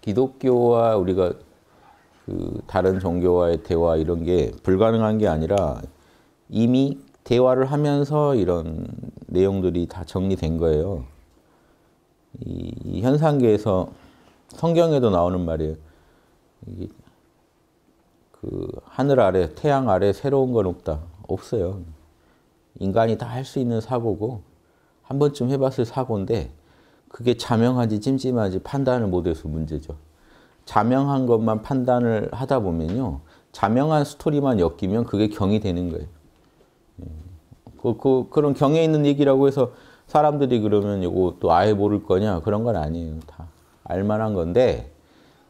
기독교와 우리가 그 다른 종교와의 대화 이런 게 불가능한 게 아니라 이미 대화를 하면서 이런 내용들이 다 정리된 거예요. 이, 이 현상계에서 성경에도 나오는 말이에요. 이, 그 하늘 아래, 태양 아래 새로운 건 없다. 없어요. 인간이 다 할 수 있는 사고고 한 번쯤 해봤을 사고인데 그게 자명하지 찜찜하지 판단을 못해서 문제죠. 자명한 것만 판단을 하다 보면요. 자명한 스토리만 엮이면 그게 경이 되는 거예요. 예. 그, 그, 그런 경에 있는 얘기라고 해서 사람들이 그러면 이거 또 아예 모를 거냐 그런 건 아니에요. 다 알만한 건데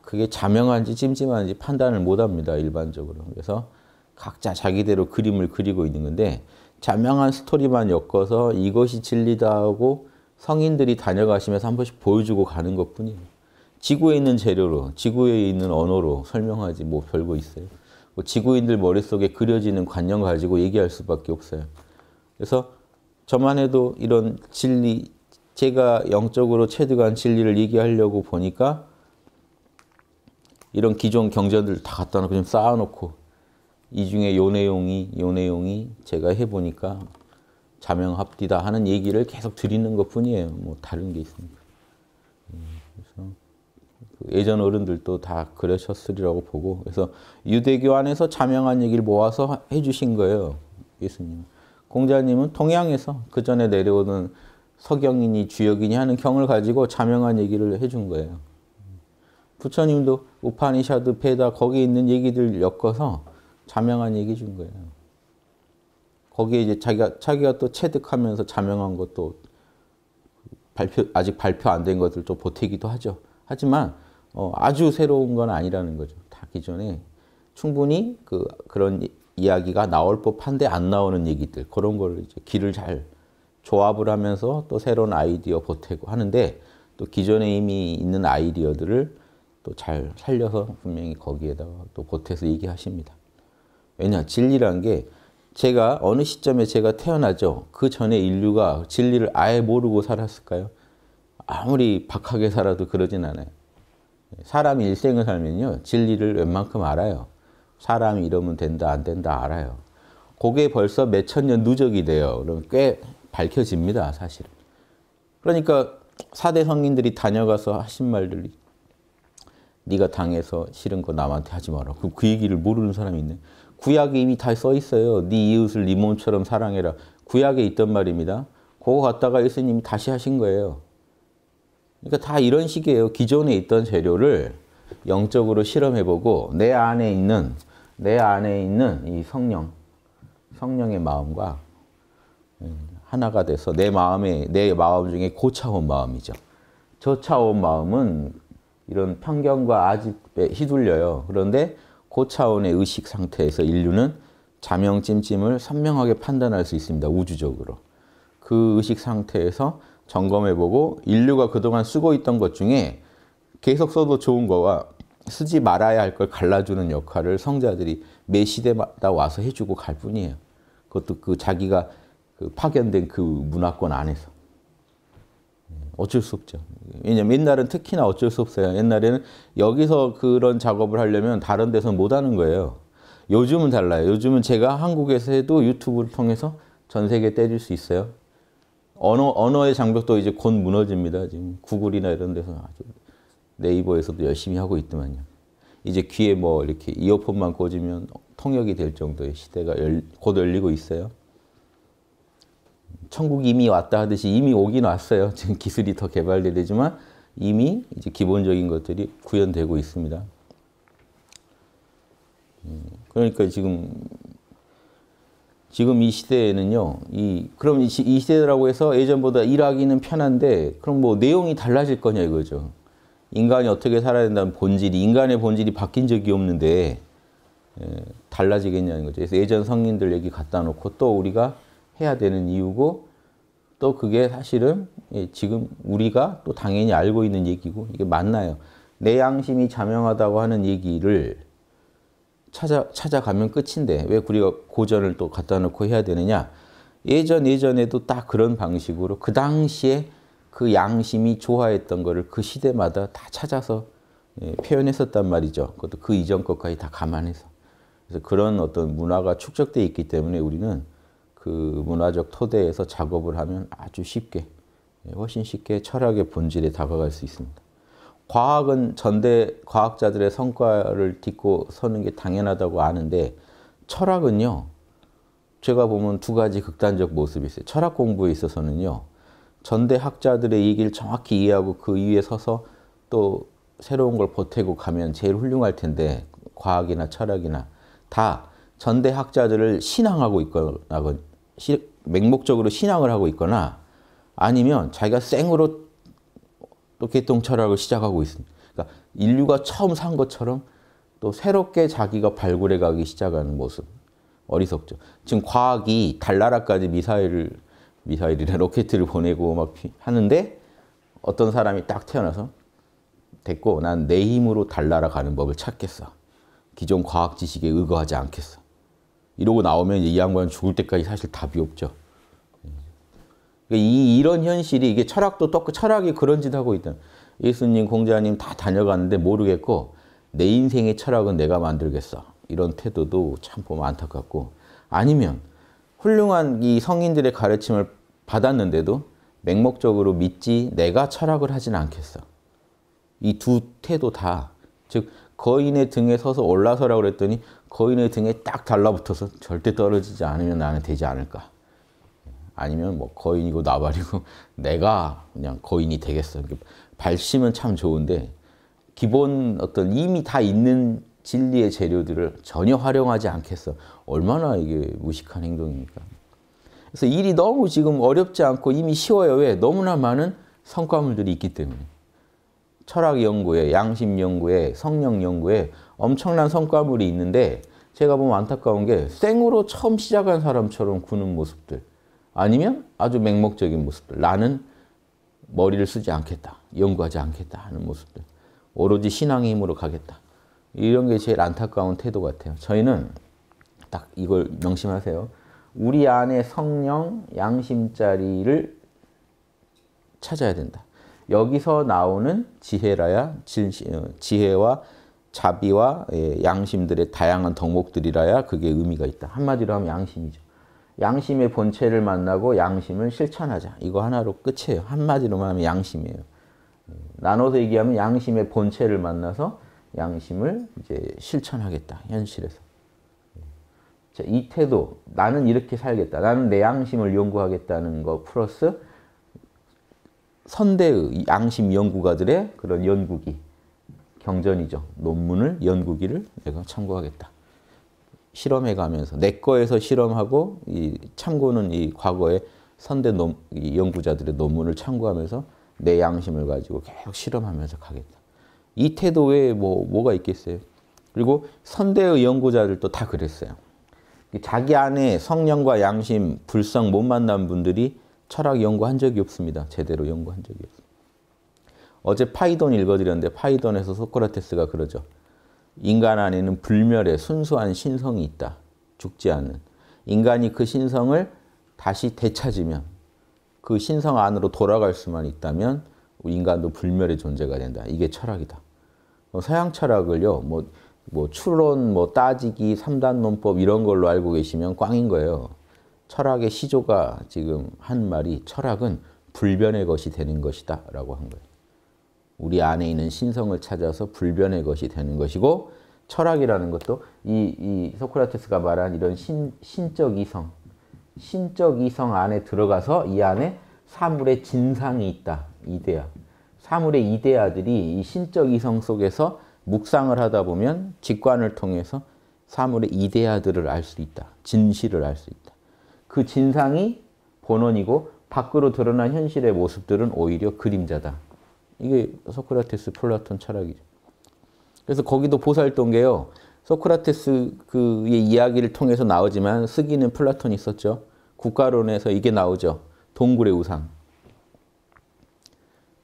그게 자명한지 찜찜한지 판단을 못합니다. 일반적으로. 그래서 각자 자기대로 그림을 그리고 있는 건데 자명한 스토리만 엮어서 이것이 진리다 하고 성인들이 다녀가시면서 한 번씩 보여주고 가는 것뿐이에요. 지구에 있는 재료로, 지구에 있는 언어로 설명하지 뭐 별거 있어요. 뭐 지구인들 머릿속에 그려지는 관념 가지고 얘기할 수밖에 없어요. 그래서 저만 해도 이런 진리, 제가 영적으로 체득한 진리를 얘기하려고 보니까 이런 기존 경전들 다 갖다 놓고 좀 쌓아놓고 이 중에 요 내용이, 요 내용이 제가 해보니까 자명합디다 하는 얘기를 계속 드리는 것 뿐이에요. 뭐 다른 게 있습니까? 음, 그래서 그 예전 어른들도 다 그러셨으리라고 보고 그래서 유대교 안에서 자명한 얘기를 모아서 해주신 거예요. 예수님. 공자님은 동양에서 그 전에 내려오는 서경이니 주역이니 하는 경을 가지고 자명한 얘기를 해 준 거예요. 부처님도 우파니샤드, 페다 거기 있는 얘기들 엮어서 자명한 얘기 준 거예요. 거기에 이제 자기가 자기가 또 체득하면서 자명한 것도 발표 아직 발표 안 된 것들 좀 보태기도 하죠. 하지만 어, 아주 새로운 건 아니라는 거죠. 다 기존에 충분히 그 그런 이야기가 나올 법한데 안 나오는 얘기들 그런 걸 이제 길을 잘 조합을 하면서 또 새로운 아이디어 보태고 하는데 또 기존에 이미 있는 아이디어들을 또 잘 살려서 분명히 거기에다가 또 보태서 얘기하십니다. 왜냐 진리란 게 제가 어느 시점에 제가 태어나죠. 그 전에 인류가 진리를 아예 모르고 살았을까요? 아무리 박하게 살아도 그러진 않아요. 사람 일생을 살면요. 진리를 웬만큼 알아요. 사람이 러면 된다 안 된다 알아요. 그게 벌써 몇 천 년 누적이 돼요. 그럼 꽤 밝혀집니다. 사실. 그러니까 4대 성인들이 다녀가서 하신 말들이 네가 당해서 싫은 거 남한테 하지 마라. 그그 얘기를 모르는 사람이 있네. 구약에 이미 다 써 있어요. 네 이웃을 네 몸처럼 사랑해라. 구약에 있던 말입니다. 그거 갖다가 예수님이 다시 하신 거예요. 그러니까 다 이런 식이에요. 기존에 있던 재료를 영적으로 실험해보고 내 안에 있는 내 안에 있는 이 성령, 성령의 마음과 예, 하나가 돼서 내 마음에 내 마음 중에 고차원 마음이죠. 저차원 마음은 이런 편견과 아집에 휘둘려요. 그런데 고차원의 의식 상태에서 인류는 자명 찜찜을 선명하게 판단할 수 있습니다. 우주적으로. 그 의식 상태에서 점검해보고 인류가 그동안 쓰고 있던 것 중에 계속 써도 좋은 거와 쓰지 말아야 할 걸 갈라주는 역할을 성자들이 매 시대마다 와서 해주고 갈 뿐이에요. 그것도 그 자기가 그 파견된 그 문화권 안에서. 어쩔 수 없죠. 왜냐면 옛날은 특히나 어쩔 수 없어요. 옛날에는 여기서 그런 작업을 하려면 다른 데서 못 하는 거예요. 요즘은 달라요. 요즘은 제가 한국에서 해도 유튜브를 통해서 전 세계 떼줄 수 있어요. 언어, 언어의 장벽도 이제 곧 무너집니다. 지금 구글이나 이런 데서 아주 네이버에서도 열심히 하고 있더만요. 이제 귀에 뭐 이렇게 이어폰만 꽂으면 통역이 될 정도의 시대가 열, 곧 열리고 있어요. 천국 이미 왔다 하듯이 이미 오긴 왔어요. 지금 기술이 더개발 되지만 이미 이제 기본적인 것들이 구현되고 있습니다. 음, 그러니까 지금 지금 이 시대에는요, 이 그럼 이 시대라고 해서 예전보다 일하기는 편한데 그럼 뭐 내용이 달라질 거냐 이거죠. 인간이 어떻게 살아야 된다는 본질이 인간의 본질이 바뀐 적이 없는데 에, 예, 달라지겠냐는 거죠. 그래서 예전 성인들 얘기 갖다 놓고 또 우리가 해야 되는 이유고 또 그게 사실은 예, 지금 우리가 또 당연히 알고 있는 얘기고 이게 맞나요? 내 양심이 자명하다고 하는 얘기를 찾아, 찾아가면 끝인데 왜 우리가 고전을 또 갖다 놓고 해야 되느냐? 예전 예전에도 딱 그런 방식으로 그 당시에 그 양심이 좋아했던 거를 그 시대마다 다 찾아서 예, 표현했었단 말이죠. 그것도 그 이전 것까지 다 감안해서. 그래서 그런 어떤 문화가 축적돼 있기 때문에 우리는 그 문화적 토대에서 작업을 하면 아주 쉽게 예, 훨씬 쉽게 철학의 본질에 다가갈 수 있습니다. 과학은 전대 과학자들의 성과를 딛고 서는 게 당연하다고 아는데 철학은요. 제가 보면 두 가지 극단적 모습이 있어요. 철학 공부에 있어서는요. 전대 학자들의 얘기를 정확히 이해하고 그 위에 서서 또 새로운 걸 보태고 가면 제일 훌륭할 텐데 과학이나 철학이나 다 전대 학자들을 신앙하고 있거나 시, 맹목적으로 신앙을 하고 있거나 아니면 자기가 생으로 또 개똥철학을 시작하고 있습니다. 그러니까 인류가 처음 산 것처럼 또 새롭게 자기가 발굴해 가기 시작하는 모습. 어리석죠. 지금 과학이 달나라까지 미사일을 미사일이나 로켓을 보내고 막 하는데 어떤 사람이 딱 태어나서 됐고 난 내 힘으로 달나라 가는 법을 찾겠어. 기존 과학 지식에 의거하지 않겠어. 이러고 나오면 이 양반 죽을 때까지 사실 답이 없죠. 그러니까 이, 이런 현실이 이게 철학도 똑같고 철학이 그런 짓 하고 있다. 예수님, 공자님 다 다녀갔는데 모르겠고 내 인생의 철학은 내가 만들겠어. 이런 태도도 참 보면 안타깝고 아니면 훌륭한 이 성인들의 가르침을 받았는데도 맹목적으로 믿지 내가 철학을 하진 않겠어. 이 두 태도 다. 즉 거인의 등에 서서 올라서라고 그랬더니 거인의 등에 딱 달라붙어서 절대 떨어지지 않으면 나는 되지 않을까. 아니면 뭐 거인이고 나발이고 내가 그냥 거인이 되겠어. 발심은 참 좋은데 기본 어떤 이미 다 있는 진리의 재료들을 전혀 활용하지 않겠어. 얼마나 이게 무식한 행동입니까? 그래서 일이 너무 지금 어렵지 않고 이미 쉬워요. 왜? 너무나 많은 성과물들이 있기 때문에. 철학 연구에, 양심 연구에, 성령 연구에 엄청난 성과물이 있는데 제가 보면 안타까운 게 생으로 처음 시작한 사람처럼 구는 모습들 아니면 아주 맹목적인 모습들 나는 머리를 쓰지 않겠다, 연구하지 않겠다 하는 모습들 오로지 신앙의 힘으로 가겠다 이런 게 제일 안타까운 태도 같아요. 저희는 딱 이걸 명심하세요. 우리 안에 성령, 양심자리를 찾아야 된다. 여기서 나오는 지혜라야 어, 지혜와 자비와 예, 양심들의 다양한 덕목들이라야 그게 의미가 있다. 한마디로 하면 양심이죠. 양심의 본체를 만나고 양심을 실천하자. 이거 하나로 끝이에요. 한마디로 하면 양심이에요. 나눠서 얘기하면 양심의 본체를 만나서 양심을 이제 실천하겠다. 현실에서. 자, 이 태도, 나는 이렇게 살겠다. 나는 내 양심을 연구하겠다는 거 플러스 선대의 양심 연구가들의 그런 연구기, 경전이죠. 논문을, 연구기를 내가 참고하겠다. 실험해 가면서 내 거에서 실험하고 이 참고는 이 과거의 선대 논, 이 연구자들의 논문을 참고하면서 내 양심을 가지고 계속 실험하면서 가겠다. 이 태도에 뭐 뭐가 있겠어요? 그리고 선대의 연구자들도 다 그랬어요. 자기 안에 성령과 양심, 불성 못 만난 분들이 철학 연구한 적이 없습니다. 제대로 연구한 적이 없습니다. 어제 파이돈 읽어드렸는데 파이돈에서 소크라테스가 그러죠. 인간 안에는 불멸의 순수한 신성이 있다. 죽지 않는. 인간이 그 신성을 다시 되찾으면 그 신성 안으로 돌아갈 수만 있다면 인간도 불멸의 존재가 된다. 이게 철학이다. 뭐 서양 철학을요. 뭐, 뭐 추론, 뭐 따지기, 삼단 논법 이런 걸로 알고 계시면 꽝인 거예요. 철학의 시조가 지금 한 말이 철학은 불변의 것이 되는 것이다 라고 한 거예요. 우리 안에 있는 신성을 찾아서 불변의 것이 되는 것이고 철학이라는 것도 이, 이 소크라테스가 말한 이런 신, 신적 이성, 신적 이성 안에 들어가서 이 안에 사물의 진상이 있다, 이데아. 사물의 이데아들이 이 신적 이성 속에서 묵상을 하다 보면 직관을 통해서 사물의 이데아들을 알 수 있다, 진실을 알 수 있다. 그 진상이 본원이고 밖으로 드러난 현실의 모습들은 오히려 그림자다. 이게 소크라테스 플라톤 철학이죠. 그래서 거기도 보살동계요. 소크라테스 그의 이야기를 통해서 나오지만 쓰기는 플라톤이 썼죠. 국가론에서 이게 나오죠. 동굴의 우상.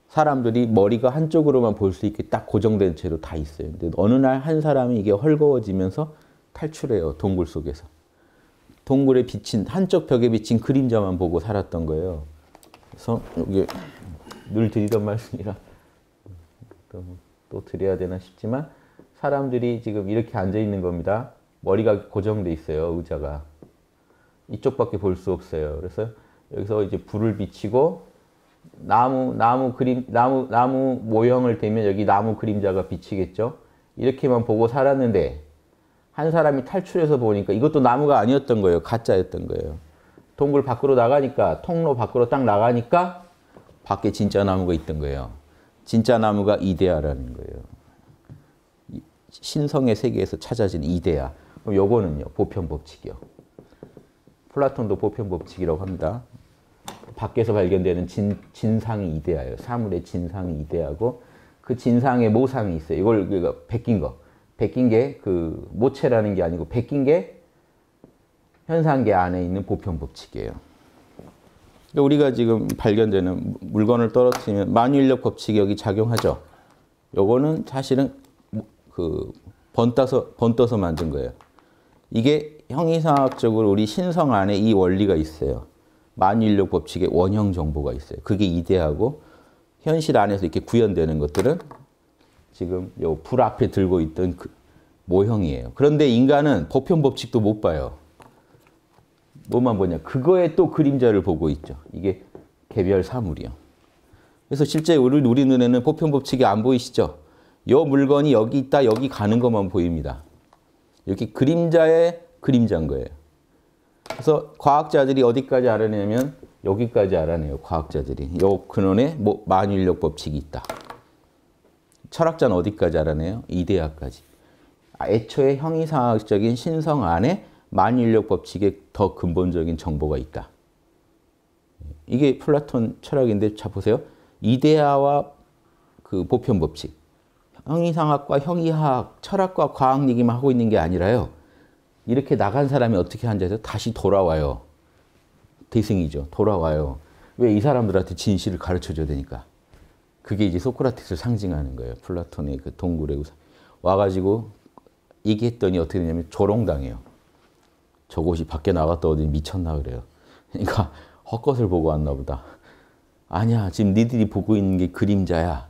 사람들이 머리가 한쪽으로만 볼 수 있게 딱 고정된 채로 다 있어요. 근데 어느 날 한 사람이 이게 헐거워지면서 탈출해요. 동굴 속에서. 동굴에 비친 한쪽 벽에 비친 그림자만 보고 살았던 거예요. 그래서 여기 늘 드리던 말씀이라 또, 또 드려야 되나 싶지만 사람들이 지금 이렇게 앉아 있는 겁니다. 머리가 고정돼 있어요 의자가 이쪽밖에 볼 수 없어요. 그래서 여기서 이제 불을 비치고 나무 나무 그림 나무 나무 모형을 대면 여기 나무 그림자가 비치겠죠. 이렇게만 보고 살았는데 한 사람이 탈출해서 보니까 이것도 나무가 아니었던 거예요. 가짜였던 거예요. 동굴 밖으로 나가니까 통로 밖으로 딱 나가니까 밖에 진짜 나무가 있던 거예요. 진짜 나무가 이데아라는 거예요. 신성의 세계에서 찾아진 이데아. 그럼 요거는요. 보편 법칙이요. 플라톤도 보편 법칙이라고 합니다. 밖에서 발견되는 진, 진상이 이데아예요. 사물의 진상이 이데아고 그 진상의 모상이 있어요. 이걸 그러니까 베낀 거. 베낀 게그 모체라는 게 아니고 베낀 게 현상계 안에 있는 보편 법칙이에요. 그러니까 우리가 지금 발견되는 물건을 떨어뜨리면 만유인력 법칙이 여기 작용하죠. 요거는 사실은 그 번따서 번떠서 만든 거예요. 이게 형이상학적으로 우리 신성 안에 이 원리가 있어요. 만유인력 법칙의 원형 정보가 있어요. 그게 이데하고 현실 안에서 이렇게 구현되는 것들은 지금 요 불 앞에 들고 있던 그 모형이에요. 그런데 인간은 보편 법칙도 못 봐요. 뭐만 보냐. 그거에 또 그림자를 보고 있죠. 이게 개별 사물이요. 그래서 실제 우리, 우리 눈에는 보편 법칙이 안 보이시죠? 요 물건이 여기 있다, 여기 가는 것만 보입니다. 이렇게 그림자의 그림자인 거예요. 그래서 과학자들이 어디까지 알아내냐면 여기까지 알아내요. 과학자들이. 요 근원에 뭐 만유인력 법칙이 있다. 철학자는 어디까지 알아내요? 이데아까지. 아, 애초에 형이상학적인 신성 안에 만인력 법칙에 더 근본적인 정보가 있다. 이게 플라톤 철학인데 자 보세요. 이데아와 그 보편 법칙. 형이상학과 형이학, 철학과 과학 얘기만 하고 있는 게 아니라요. 이렇게 나간 사람이 어떻게 앉아서 다시 돌아와요. 대승이죠. 돌아와요. 왜 이 사람들한테 진실을 가르쳐 줘야 되니까. 그게 이제 소크라테스를 상징하는 거예요. 플라톤의 그 동굴에 와가지고 얘기했더니 어떻게 되냐면 조롱당해요. 저곳이 밖에 나갔다 어디 미쳤나 그래요. 그러니까 헛것을 보고 왔나 보다. 아니야, 지금 니들이 보고 있는 게 그림자야.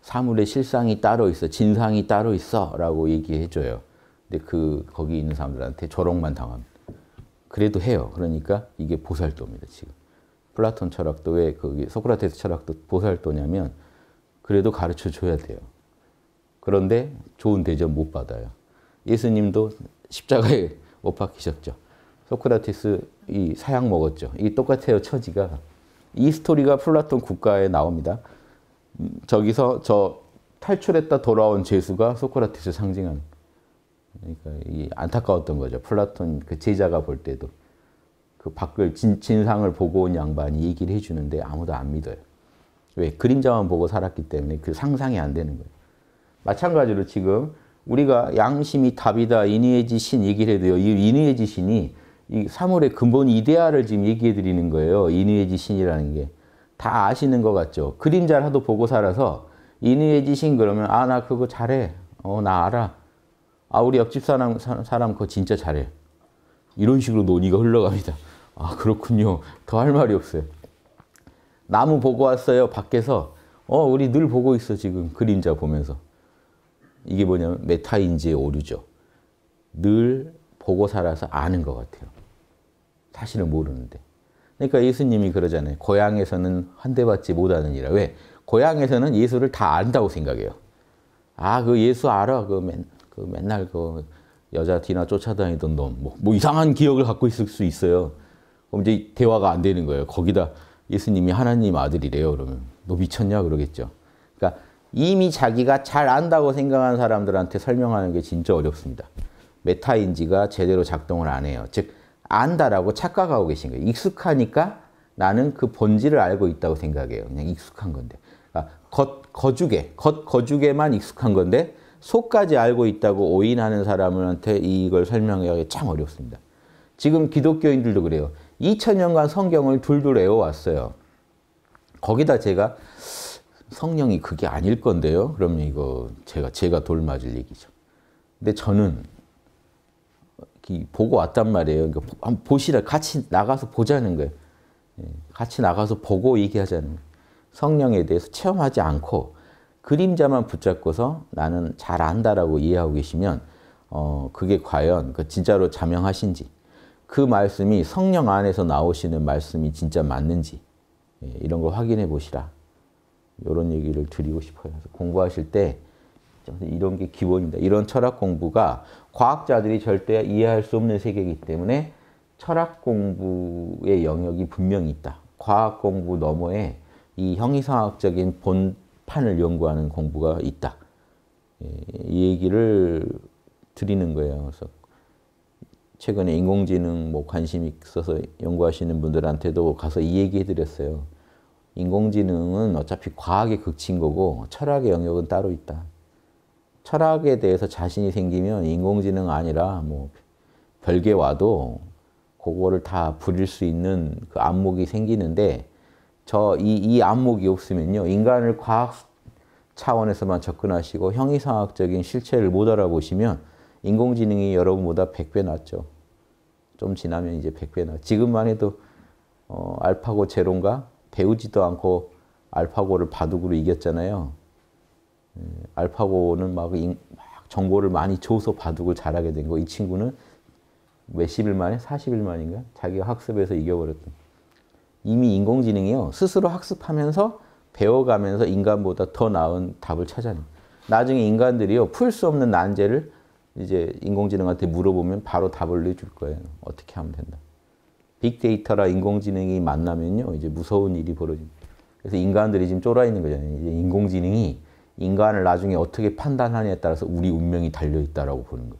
사물의 실상이 따로 있어, 진상이 따로 있어 라고 얘기해줘요. 근데 그 거기 있는 사람들한테 조롱만 당합 그래도 해요. 그러니까 이게 보살도입니다, 지금. 플라톤 철학도 왜, 거기 소크라테스 철학도 보살도냐면 그래도 가르쳐 줘야 돼요. 그런데 좋은 대접 못 받아요. 예수님도 십자가에 못 박히셨죠. 소크라테스 이 사약 먹었죠. 이게 똑같아요, 처지가. 이 스토리가 플라톤 국가에 나옵니다. 음, 저기서 저 탈출했다 돌아온 죄수가 소크라테스 상징한 그러니까 이 안타까웠던 거죠. 플라톤 그 제자가 볼 때도 그 밖을 진, 진상을 보고 온 양반이 얘기를 해주는데 아무도 안 믿어요. 왜? 그림자만 보고 살았기 때문에 그 상상이 안 되는 거예요. 마찬가지로 지금 우리가 양심이 답이다, 인의지 신 얘기를 해도요. 이 인의지 신이 이 사물의 근본 이데아를 지금 얘기해 드리는 거예요. 인의지 신이라는 게. 다 아시는 것 같죠? 그림자를 하도 보고 살아서 인의지 신 그러면 아, 나 그거 잘해. 어, 나 알아. 아, 우리 옆집 사람, 사람 그거 진짜 잘해. 이런 식으로 논의가 흘러갑니다. 아, 그렇군요. 더 할 말이 없어요. 나무 보고 왔어요. 밖에서 어 우리 늘 보고 있어 지금 그림자 보면서 이게 뭐냐면 메타인지의 오류죠. 늘 보고 살아서 아는 것 같아요. 사실은 모르는데. 그러니까 예수님이 그러잖아요. 고향에서는 환대받지 못하느니라. 왜? 고향에서는 예수를 다 안다고 생각해요. 아, 그 예수 알아. 그, 맨, 그 맨날 그 여자 뒤나 쫓아다니던 놈. 뭐, 뭐 이상한 기억을 갖고 있을 수 있어요. 그럼 이제 대화가 안 되는 거예요. 거기다 예수님이 하나님 아들이래요. 그러면 너 미쳤냐 그러겠죠. 그러니까 이미 자기가 잘 안다고 생각하는 사람들한테 설명하는 게 진짜 어렵습니다. 메타인지가 제대로 작동을 안 해요. 즉 안다라고 착각하고 계신 거예요. 익숙하니까 나는 그 본질을 알고 있다고 생각해요. 그냥 익숙한 건데. 그러니까 겉 거주계, 겉 거주계만 익숙한 건데 속까지 알고 있다고 오인하는 사람한테 이걸 설명하기 참 어렵습니다. 지금 기독교인들도 그래요. 2000년간 성경을 둘둘 외워왔어요. 거기다 제가 성령이 그게 아닐 건데요. 그럼 이거 제가 제가 돌맞을 얘기죠. 근데 저는 보고 왔단 말이에요. 그러니까 한번 보시라 같이 나가서 보자는 거예요. 예, 같이 나가서 보고 얘기하자는 거예요. 성령에 대해서 체험하지 않고 그림자만 붙잡고서 나는 잘 안다라고 이해하고 계시면 어, 그게 과연 그 진짜로 자명하신지 그 말씀이 성령 안에서 나오시는 말씀이 진짜 맞는지 예, 이런 거 확인해 보시라. 이런 얘기를 드리고 싶어요. 공부하실 때 이런 게 기본입니다. 이런 철학 공부가 과학자들이 절대 이해할 수 없는 세계이기 때문에 철학 공부의 영역이 분명히 있다. 과학 공부 너머에 이 형이상학적인 본판을 연구하는 공부가 있다. 예, 이 얘기를 드리는 거예요. 그래서 최근에 인공지능 뭐 관심 있어서 연구하시는 분들한테도 가서 이 얘기 해드렸어요. 인공지능은 어차피 과학의 극치인 거고 철학의 영역은 따로 있다. 철학에 대해서 자신이 생기면 인공지능 아니라 뭐 별게 와도 그거를 다 부릴 수 있는 그 안목이 생기는데 저이이 안목이 없으면요 인간을 과학 차원에서만 접근하시고 형이상학적인 실체를 못 알아보시면 인공지능이 여러분보다 100배 낫죠. 좀 지나면 이제 100배나. 지금만 해도 어, 알파고 제론가 배우지도 않고 알파고를 바둑으로 이겼잖아요. 음, 알파고는 막, 인, 막, 정보를 많이 줘서 바둑을 잘하게 된 거. 이 친구는 몇십일 만에, 40일 만인가? 자기가 학습해서 이겨버렸던. 이미 인공지능이요. 스스로 학습하면서 배워가면서 인간보다 더 나은 답을 찾아내. 나중에 인간들이요. 풀 수 없는 난제를 이제 인공지능한테 물어보면 바로 답을 내줄 거예요. 어떻게 하면 된다. 빅데이터라 인공지능이 만나면요. 이제 무서운 일이 벌어집니다. 그래서 인간들이 지금 쫄아 있는 거잖아요. 이제 인공지능이 인간을 나중에 어떻게 판단하느냐에 따라서 우리 운명이 달려있다라고 보는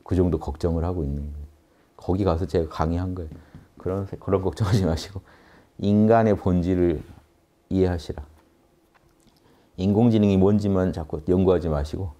거그 정도 걱정을 하고 있는 거예요. 거기 가서 제가 강의한 거예요. 그런, 그런 걱정하지 마시고 인간의 본질을 이해하시라. 인공지능이 뭔지만 자꾸 연구하지 마시고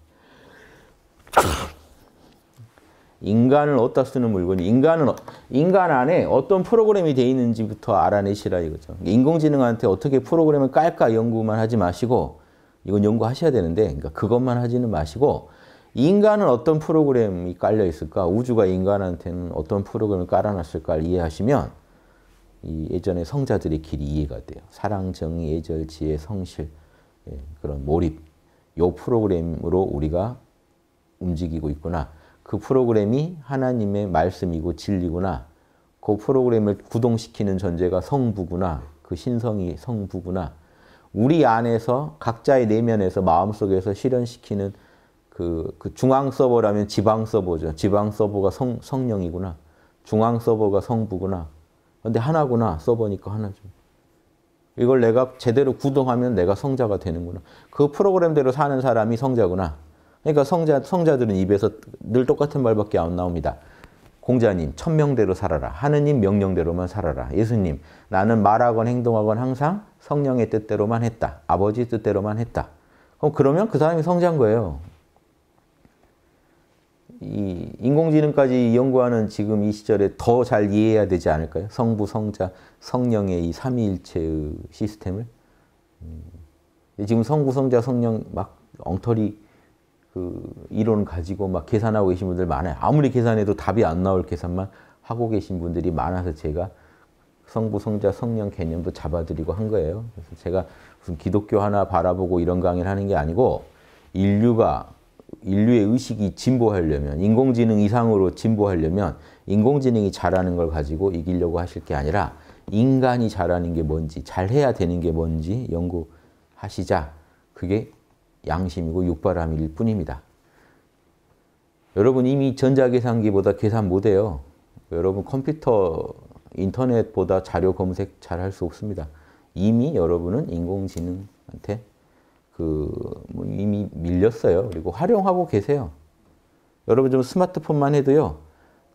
인간을 어디다 쓰는 물건이 인간은 인간 안에 어떤 프로그램이 돼 있는지부터 알아내시라 이거죠. 인공지능한테 어떻게 프로그램을 깔까 연구만 하지 마시고 이건 연구하셔야 되는데 그러니까 그것만 하지는 마시고 인간은 어떤 프로그램이 깔려 있을까? 우주가 인간한테는 어떤 프로그램을 깔아놨을까 이해하시면 이 예전에 성자들의 길이 이해가 돼요. 사랑, 정의, 예절, 지혜, 성실 예, 그런 몰입 요 프로그램으로 우리가 움직이고 있구나. 그 프로그램이 하나님의 말씀이고 진리구나. 그 프로그램을 구동시키는 존재가 성부구나. 그 신성이 성부구나. 우리 안에서 각자의 내면에서 마음속에서 실현시키는 그, 그 중앙 서버라면 지방 서버죠. 지방 서버가 성, 성령이구나. 중앙 서버가 성부구나. 근데 하나구나. 서버니까 하나죠. 이걸 내가 제대로 구동하면 내가 성자가 되는구나. 그 프로그램대로 사는 사람이 성자구나. 그러니까 성자, 성자들은 입에서 늘 똑같은 말밖에 안 나옵니다. 공자님, 천명대로 살아라. 하느님 명령대로만 살아라. 예수님, 나는 말하건 행동하건 항상 성령의 뜻대로만 했다. 아버지 뜻대로만 했다. 그럼 그러면 그 사람이 성자인 거예요. 이 인공지능까지 연구하는 지금 이 시절에 더 잘 이해해야 되지 않을까요? 성부, 성자, 성령의 이 삼위일체의 시스템을. 음. 지금 성부, 성자, 성령 막 엉터리 그 이론 가지고 막 계산하고 계신 분들 많아요. 아무리 계산해도 답이 안 나올 계산만 하고 계신 분들이 많아서 제가 성부, 성자, 성령 개념도 잡아드리고 한 거예요. 그래서 제가 무슨 기독교 하나 바라보고 이런 강의를 하는 게 아니고 인류가 인류의 의식이 진보하려면 인공지능 이상으로 진보하려면 인공지능이 잘하는 걸 가지고 이기려고 하실 게 아니라 인간이 잘하는 게 뭔지 잘해야 되는 게 뭔지 연구하시자. 그게 양심이고 육바람일 뿐입니다. 여러분 이미 전자계산기보다 계산 못해요. 여러분 컴퓨터, 인터넷보다 자료 검색 잘할 수 없습니다. 이미 여러분은 인공지능한테 그뭐 이미 밀렸어요. 그리고 활용하고 계세요. 여러분 좀 스마트폰만 해도요.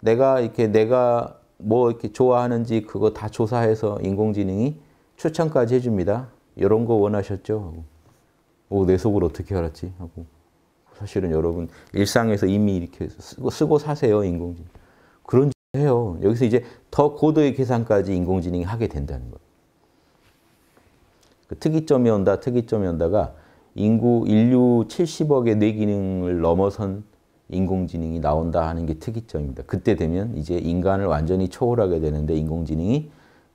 내가 이렇게 내가 뭐 이렇게 좋아하는지 그거 다 조사해서 인공지능이 추천까지 해줍니다. 이런 거 원하셨죠? 오, 내 속을 어떻게 알았지? 하고. 사실은 여러분, 일상에서 이미 이렇게 쓰고, 쓰고 사세요, 인공지능. 그런 짓 해요. 여기서 이제 더 고도의 계산까지 인공지능이 하게 된다는 거예요. 그 특이점이 온다, 특이점이 온다가 인구, 인류 70억의 뇌기능을 넘어선 인공지능이 나온다 하는 게 특이점입니다. 그때 되면 이제 인간을 완전히 초월하게 되는데 인공지능이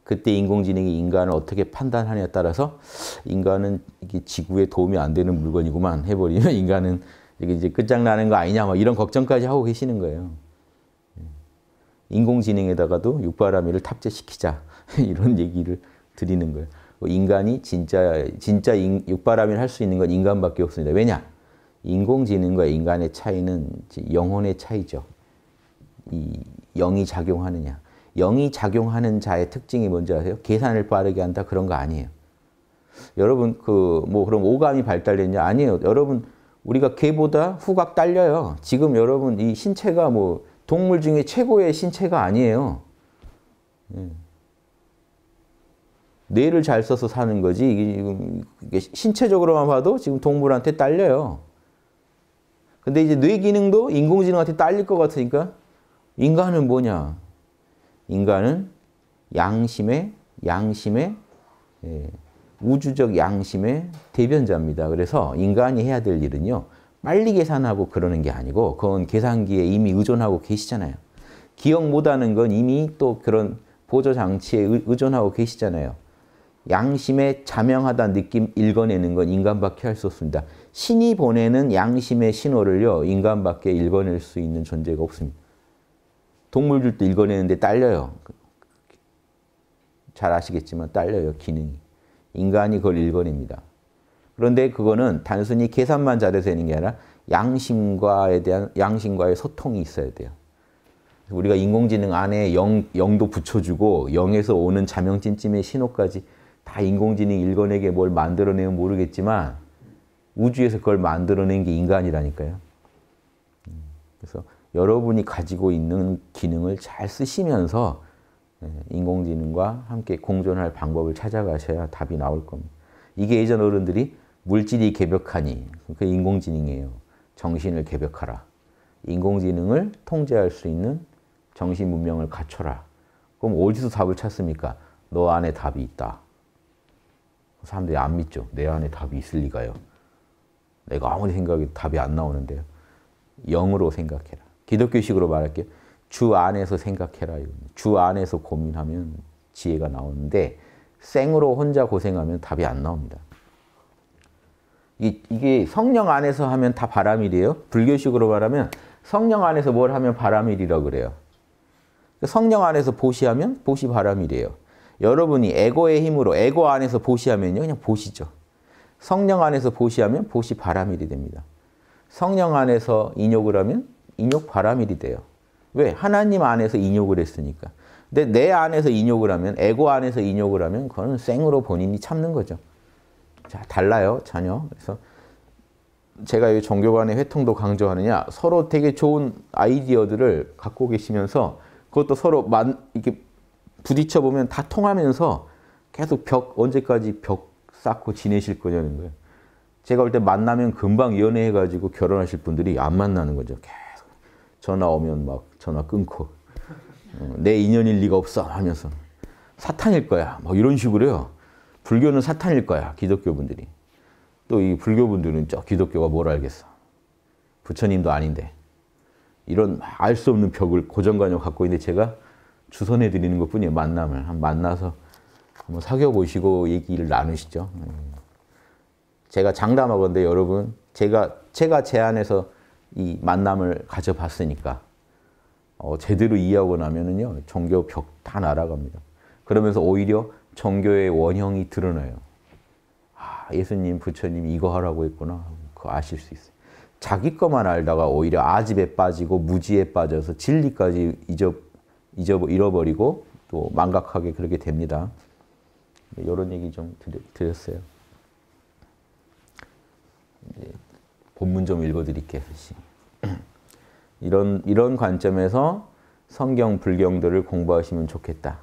그때 인공지능이 인간을 어떻게 판단하냐에 따라서 인간은 이게 지구에 도움이 안 되는 물건이구만 해버리면 인간은 이게 이제 끝장나는 거 아니냐 막 뭐 이런 걱정까지 하고 계시는 거예요. 예. 인공지능에다가도 육바라밀을 탑재시키자 이런 얘기를 드리는 거예요. 뭐 인간이 진짜 진짜 인, 육바라밀 할수 있는 건 인간밖에 없습니다. 왜냐? 인공지능과 인간의 차이는 영혼의 차이죠. 이 영이 작용하느냐. 영이 작용하는 자의 특징이 뭔지 아세요? 계산을 빠르게 한다 그런 거 아니에요. 여러분 그 뭐 그럼 오감이 발달됐냐? 아니에요. 여러분 우리가 개보다 후각 딸려요. 지금 여러분 이 신체가 뭐 동물 중에 최고의 신체가 아니에요. 예. 뇌를 잘 써서 사는 거지 이게 신체적으로만 봐도 지금 동물한테 딸려요. 근데 이제 뇌 기능도 인공지능한테 딸릴 것 같으니까 인간은 뭐냐? 인간은 양심의 양심의 예, 우주적 양심의 대변자입니다. 그래서 인간이 해야 될 일은요. 빨리 계산하고 그러는 게 아니고 그건 계산기에 이미 의존하고 계시잖아요. 기억 못하는 건 이미 또 그런 보조장치에 의존하고 계시잖아요. 양심의 자명하다 느낌 읽어내는 건 인간밖에 할 수 없습니다. 신이 보내는 양심의 신호를요. 인간밖에 읽어낼 수 있는 존재가 없습니다. 동물들도 읽어내는데 딸려요. 잘 아시겠지만 딸려요, 기능이. 인간이 그걸 읽어냅니다. 그런데 그거는 단순히 계산만 잘해서 되는 게 아니라 양심과에 대한 양심과의 소통이 있어야 돼요. 우리가 인공지능 안에 0, 도 붙여주고 0에서 오는 자명찜찜의 신호까지 다 인공지능 읽어내게 뭘 만들어내면 모르겠지만 우주에서 그걸 만들어낸 게 인간이라니까요. 음, 그래서 여러분이 가지고 있는 기능을 잘 쓰시면서 예, 인공지능과 함께 공존할 방법을 찾아가셔야 답이 나올 겁니다. 이게 예전 어른들이 물질이 개벽하니 그 인공지능이에요. 정신을 개벽하라. 인공지능을 통제할 수 있는 정신 문명을 갖춰라. 그럼 어디서 답을 찾습니까? 너 안에 답이 있다. 사람들이 안 믿죠. 내 안에 답이 있을 리가요. 내가 아무리 생각해도 답이 안 나오는데요. 영으로 생각해라. 기독교식으로 말할게요. 주 안에서 생각해라. 주 안에서 고민하면 지혜가 나오는데 생으로 혼자 고생하면 답이 안 나옵니다. 이, 게 성령 안에서 하면 다 바람일이에요. 불교식으로 말하면 성령 안에서 뭘 하면 바람일이라고 그래요. 성령 안에서 보시하면 보시 바람일이에요. 여러분이 에고의 힘으로 에고 안에서 보시하면요. 그냥 보시죠. 성령 안에서 보시하면 보시 바람일이 됩니다. 성령 안에서 인욕을 하면 인욕 바람일이 돼요. 왜? 하나님 안에서 인욕을 했으니까. 근데 내 안에서 인욕을 하면, 에고 안에서 인욕을 하면 그거는 생으로 본인이 참는 거죠. 자, 달라요, 자녀. 그래서 제가 이 종교 간의 회통도 강조하느냐 서로 되게 좋은 아이디어들을 갖고 계시면서 그것도 서로 만, 이렇게 부딪혀 보면 다 통하면서 계속 벽 언제까지 벽 쌓고 지내실 거냐는 거예요. 제가 볼 때 만나면 금방 연애해 가지고 결혼하실 분들이 안 만나는 거죠. 전화 오면 막 전화 끊고 어, 내 인연일 리가 없어 하면서 사탄일 거야 막 이런 식으로요. 불교는 사탄일 거야 기독교 분들이. 또 이 불교 분들은 저 기독교가 뭘 알겠어. 부처님도 아닌데 이런 알 수 없는 벽을 고정관념 갖고 있는데 제가 주선해 드리는 것뿐이에요 만남을 한 만나서 한번 사귀어 보시고 얘기를 나누시죠. 음. 제가 장담하건데 여러분 제가 제가 제안해서 이 만남을 가져봤으니까 어, 제대로 이해하고 나면은요 종교 벽 다 날아갑니다. 그러면서 오히려 종교의 원형이 드러나요. 아, 예수님, 부처님 이거 하라고 했구나. 그 아실 수 있어요. 자기 것만 알다가 오히려 아집에 빠지고 무지에 빠져서 진리까지 잊어, 잊어 잃어버리고 또 망각하게 그렇게 됩니다. 이런 네, 얘기 좀 드렸어요. 네, 본문 좀 읽어드릴게요. 이런 이런 관점에서 성경 불경들을 공부하시면 좋겠다.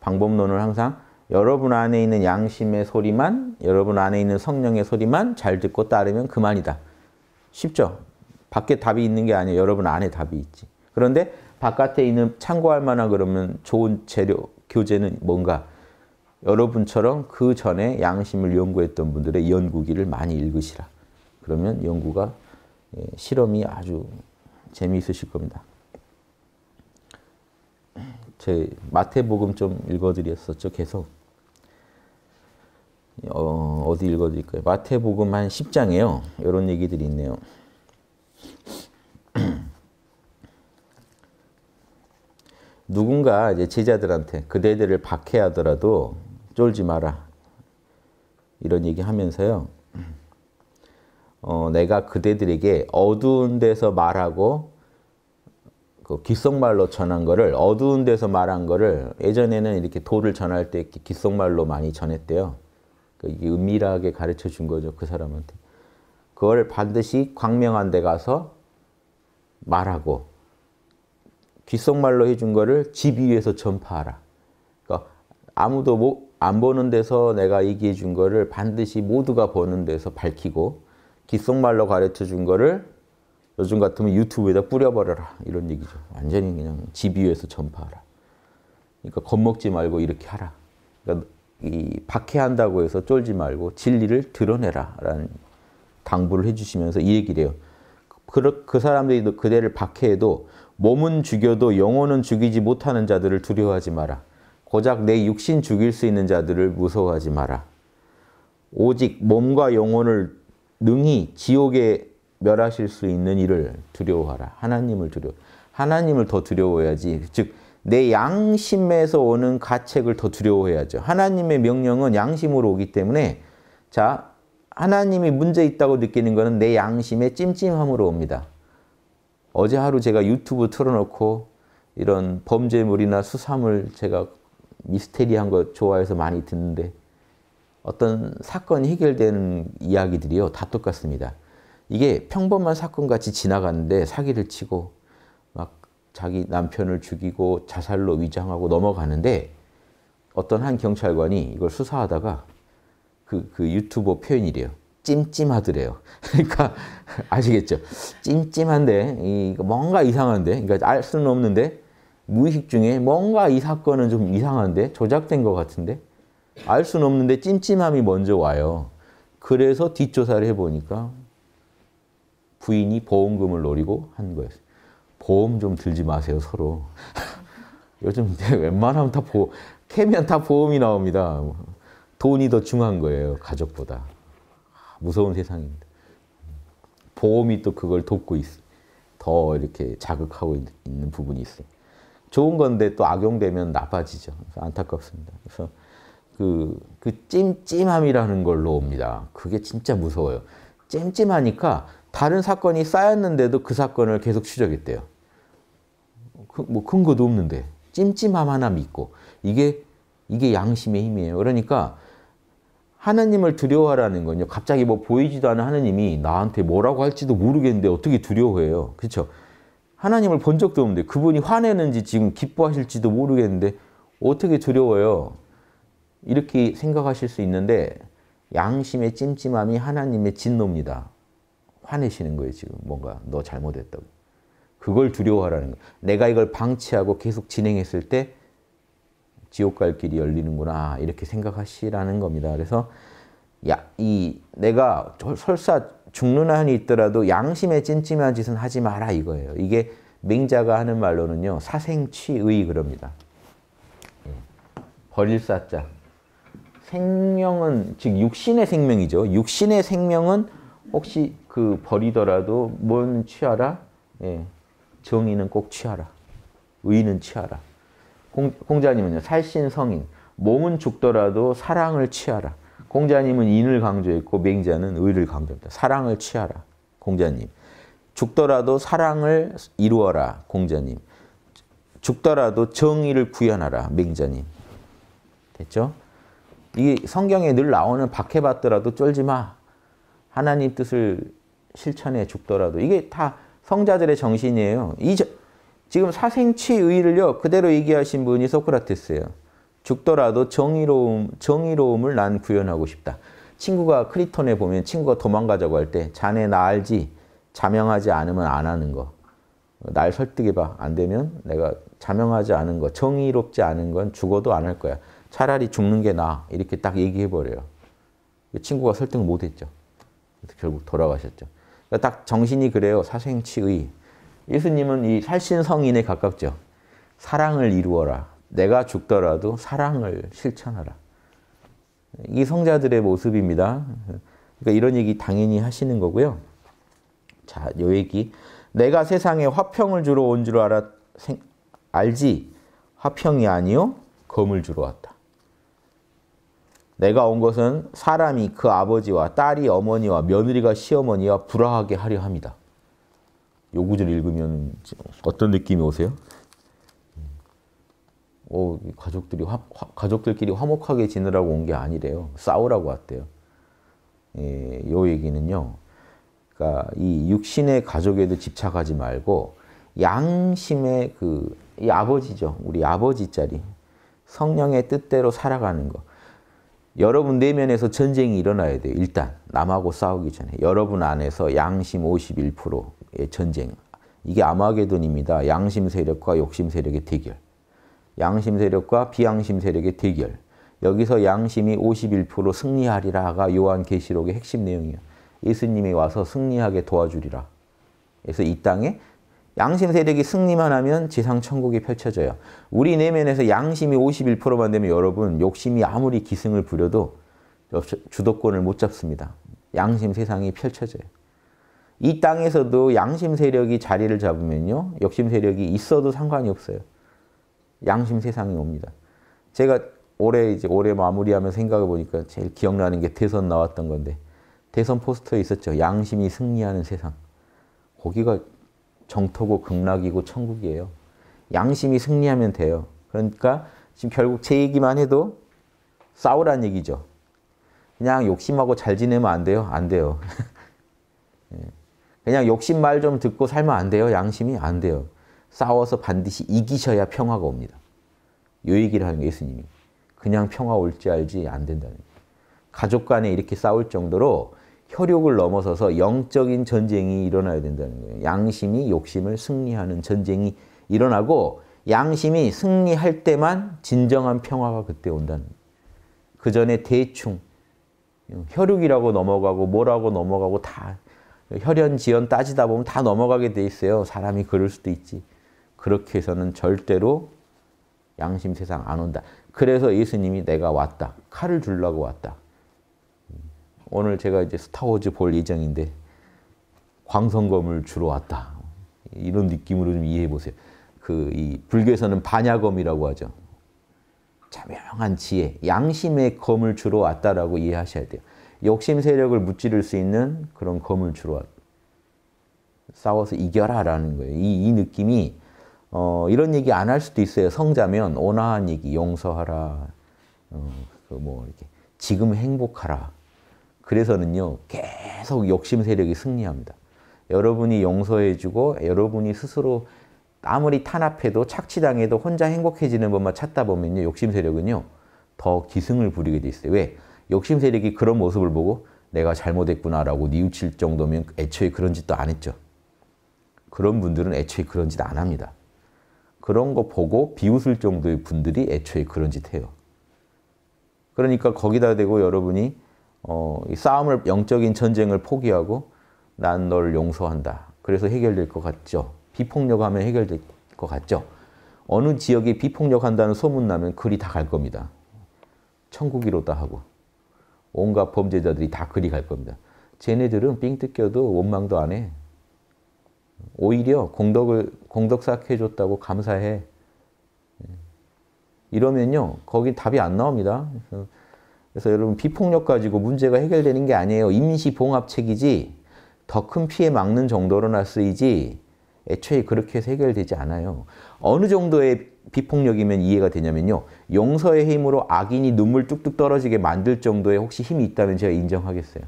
방법론을 항상 여러분 안에 있는 양심의 소리만 여러분 안에 있는 성령의 소리만 잘 듣고 따르면 그만이다. 쉽죠? 밖에 답이 있는 게 아니에요. 여러분 안에 답이 있지. 그런데 바깥에 있는 참고할 만한 그러면 좋은 재료, 교재는 뭔가 여러분처럼 그 전에 양심을 연구했던 분들의 연구기를 많이 읽으시라. 그러면 연구가 예, 실험이 아주 재미있으실 겁니다. 제 마태복음 좀 읽어드렸었죠. 계속 어, 디 읽어드릴까요? 마태복음 한 10장에요. 이런 얘기들이 있네요. 누군가 이제 제자들한테 그대들을 박해하더라도 쫄지 마라 이런 얘기 하면서요. 어, 내가 그대들에게 어두운 데서 말하고 그 귓속말로 전한 거를 어두운 데서 말한 거를 예전에는 이렇게 도를 전할 때 이렇게 귓속말로 많이 전했대요. 그러니까 이게 은밀하게 가르쳐 준 거죠 그 사람한테. 그걸 반드시 광명한 데 가서 말하고 귓속말로 해준 거를 집 위에서 전파하라. 그러니까 아무도 뭐 안 보는 데서 내가 얘기해 준 거를 반드시 모두가 보는 데서 밝히고 귓속말로 가르쳐 준 거를 요즘 같으면 유튜브에다 뿌려버려라 이런 얘기죠. 완전히 그냥 집위에서 전파하라. 그러니까 겁먹지 말고 이렇게 하라. 그러니까 이 박해한다고 해서 쫄지 말고 진리를 드러내라라는 당부를 해주시면서 이 얘기를 해요. 그, 그 사람들이 그대를 박해해도 몸은 죽여도 영혼은 죽이지 못하는 자들을 두려워하지 마라. 고작 내 육신 죽일 수 있는 자들을 무서워하지 마라. 오직 몸과 영혼을 능히 지옥에 멸하실 수 있는 일을 두려워하라. 하나님을 두려워. 하나님을 더 두려워해야지. 즉, 내 양심에서 오는 가책을 더 두려워해야죠. 하나님의 명령은 양심으로 오기 때문에 자, 하나님이 문제 있다고 느끼는 것은 내 양심의 찜찜함으로 옵니다. 어제 하루 제가 유튜브 틀어놓고 이런 범죄물이나 수사물 제가 미스테리한 거 좋아해서 많이 듣는데 어떤 사건이 해결되는 이야기들이요. 다 똑같습니다. 이게 평범한 사건같이 지나가는데 사기를 치고 막 자기 남편을 죽이고 자살로 위장하고 넘어가는데 어떤 한 경찰관이 이걸 수사하다가 그, 그 유튜버 표현이래요. 찜찜하더래요. 그러니까 아시겠죠? 찜찜한데 뭔가 이상한데 그러니까 알 수는 없는데 무의식 중에 뭔가 이 사건은 좀 이상한데 조작된 것 같은데 알 수는 없는데 찜찜함이 먼저 와요. 그래서 뒷조사를 해보니까 부인이 보험금을 노리고 한거였요 보험 좀 들지 마세요, 서로. 요즘 웬만하면 다 보험, 캐면 다 보험이 나옵니다. 뭐 돈이 더 중요한 거예요, 가족보다. 무서운 세상입니다. 보험이 또 그걸 돕고 있어. 더 이렇게 자극하고 있는 부분이 있어요. 좋은 건데 또 악용되면 나빠지죠. 안타깝습니다. 그래서 그, 그 찜찜함이라는 걸로 옵니다. 그게 진짜 무서워요. 찜찜하니까 다른 사건이 쌓였는데도 그 사건을 계속 추적했대요. 그, 뭐 근거도 없는데 찜찜함 하나 믿고 이게 이게 양심의 힘이에요. 그러니까 하나님을 두려워하라는 건요. 갑자기 뭐 보이지도 않은 하나님이 나한테 뭐라고 할지도 모르겠는데 어떻게 두려워해요. 그렇죠? 하나님을 본 적도 없는데 그분이 화내는지 지금 기뻐하실지도 모르겠는데 어떻게 두려워요. 이렇게 생각하실 수 있는데 양심의 찜찜함이 하나님의 진노입니다. 화내시는 거예요, 지금. 뭔가 너 잘못했다고. 그걸 두려워하라는 거 내가 이걸 방치하고 계속 진행했을 때 지옥 갈 길이 열리는구나 이렇게 생각하시라는 겁니다. 그래서 야, 이 내가 설사 죽는 한이 있더라도 양심에 찜찜한 짓은 하지 마라 이거예요. 이게 맹자가 하는 말로는요. 사생취의 그럽니다. 버릴 예. 사자. 생명은 즉 육신의 생명이죠. 육신의 생명은 혹시 그 버리더라도 뭔 취하라? 예. 정의는 꼭 취하라. 의는 취하라. 공, 자님은요 살신 성인. 몸은 죽더라도 사랑을 취하라. 공자님은 인을 강조했고 맹자는 의를 강조합다 사랑을 취하라. 공자님. 죽더라도 사랑을 이루어라. 공자님. 죽더라도 정의를 구현하라. 맹자님. 됐죠? 이 성경에 늘 나오는 박해받더라도 쫄지 마. 하나님 뜻을 실천해 죽더라도 이게 다 성자들의 정신이에요. 이 저, 지금 사생치 의의를요 그대로 얘기하신 분이 소크라테스예요. 죽더라도 정의로움 정의로움을 난 구현하고 싶다. 친구가 크리톤에 보면 친구가 도망가자고 할 때 자네 나 알지 자명하지 않으면 안 하는 거. 날 설득해봐. 안 되면 내가 자명하지 않은 거, 정의롭지 않은 건 죽어도 안 할 거야. 차라리 죽는 게 나아. 이렇게 딱 얘기해버려요. 친구가 설득 못했죠. 결국 돌아가셨죠. 그러니까 딱 정신이 그래요. 사생치의. 예수님은 이 살신성인에 가깝죠. 사랑을 이루어라. 내가 죽더라도 사랑을 실천하라. 이 성자들의 모습입니다. 그러니까 이런 얘기 당연히 하시는 거고요. 자, 요 얘기. 내가 세상에 화평을 주러 온 줄 알았, 알지. 화평이 아니요. 검을 주러 왔다. 내가 온 것은 사람이 그 아버지와 딸이 어머니와 며느리가 시어머니와 불화하게 하려 합니다. 요 구절 읽으면 어떤 느낌이 오세요? 어, 가족들이 화, 화, 가족들끼리 화목하게 지내라고 온 게 아니래요. 싸우라고 왔대요. 예, 요 얘기는요. 그러니까 이 육신의 가족에도 집착하지 말고 양심의 그 아버지죠. 우리 아버지 자리 성령의 뜻대로 살아가는 것. 여러분 내면에서 전쟁이 일어나야 돼요. 일단 남하고 싸우기 전에 여러분 안에서 양심 51%의 전쟁. 이게 아마게돈입니다. 양심 세력과 욕심 세력의 대결. 양심 세력과 비양심 세력의 대결. 여기서 양심이 51% 승리하리라가 요한 계시록의 핵심 내용이에요. 예수님이 와서 승리하게 도와주리라. 그래서 이 땅에 양심 세력이 승리만 하면 지상천국이 펼쳐져요. 우리 내면에서 양심이 51%만 되면 여러분 욕심이 아무리 기승을 부려도 주도권을 못 잡습니다. 양심 세상이 펼쳐져요. 이 땅에서도 양심 세력이 자리를 잡으면요. 욕심 세력이 있어도 상관이 없어요. 양심 세상이 옵니다. 제가 올해 이제 올해 마무리하면 생각해 보니까 제일 기억나는 게 대선 나왔던 건데 대선 포스터에 있었죠. 양심이 승리하는 세상. 거기가 정토고 극락이고 천국이에요. 양심이 승리하면 돼요. 그러니까 지금 결국 제 얘기만 해도 싸우란 얘기죠. 그냥 욕심하고 잘 지내면 안 돼요? 안 돼요. 예. 그냥 욕심 말좀 듣고 살면 안 돼요? 양심이? 안 돼요. 싸워서 반드시 이기셔야 평화가 옵니다. 요 얘기를 하는 게 예수님이. 그냥 평화 올지 알지 안 된다는 거예요. 가족 간에 이렇게 싸울 정도로 혈육을 넘어서서 영적인 전쟁이 일어나야 된다는 거예요. 양심이 욕심을 승리하는 전쟁이 일어나고 양심이 승리할 때만 진정한 평화가 그때 온다는 거예요. 그 전에 대충 혈육이라고 넘어가고 뭐라고 넘어가고 다 혈연 지연 따지다 보면 다 넘어가게 돼 있어요. 사람이 그럴 수도 있지. 그렇게 해서는 절대로 양심 세상 안 온다. 그래서 예수님이 내가 왔다. 칼을 주려고 왔다. 오늘 제가 이제 스타워즈 볼 예정인데 광선검을 주러 왔다. 이런 느낌으로 좀 이해해 보세요. 그 이 불교에서는 반야검이라고 하죠. 자명한 지혜, 양심의 검을 주러 왔다라고 이해하셔야 돼요. 욕심 세력을 무찌를 수 있는 그런 검을 주러 왔다. 싸워서 이겨라라는 거예요. 이, 이 느낌이 어, 이런 얘기 안 할 수도 있어요. 성자면 온화한 얘기, 용서하라, 어, 그뭐 이렇게 지금 행복하라. 그래서는요, 계속 욕심 세력이 승리합니다. 여러분이 용서해주고 여러분이 스스로 아무리 탄압해도 착취당해도 혼자 행복해지는 법만 찾다 보면요, 욕심 세력은요, 더 기승을 부리게 돼 있어요. 왜? 욕심 세력이 그런 모습을 보고 내가 잘못했구나라고 뉘우칠 정도면 애초에 그런 짓도 안 했죠. 그런 분들은 애초에 그런 짓 안 합니다. 그런 거 보고 비웃을 정도의 분들이 애초에 그런 짓 해요. 그러니까 거기다 대고 여러분이 어, 이 싸움을 영적인 전쟁을 포기하고 난 널 용서한다. 그래서 해결될 것 같죠. 비폭력하면 해결될 것 같죠. 어느 지역이 비폭력한다는 소문나면 그리 다 갈 겁니다. 천국이로다 하고 온갖 범죄자들이 다 그리 갈 겁니다. 쟤네들은 삥 뜯겨도 원망도 안 해. 오히려 공덕을 공덕 쌓게 해줬다고 감사해. 예. 이러면요 거기 답이 안 나옵니다. 그래서 여러분 비폭력 가지고 문제가 해결되는 게 아니에요. 임시 봉합책이지 더 큰 피해 막는 정도로나 쓰이지 애초에 그렇게 해서 해결되지 않아요. 어느 정도의 비폭력이면 이해가 되냐면요. 용서의 힘으로 악인이 눈물 뚝뚝 떨어지게 만들 정도의 혹시 힘이 있다면 제가 인정하겠어요.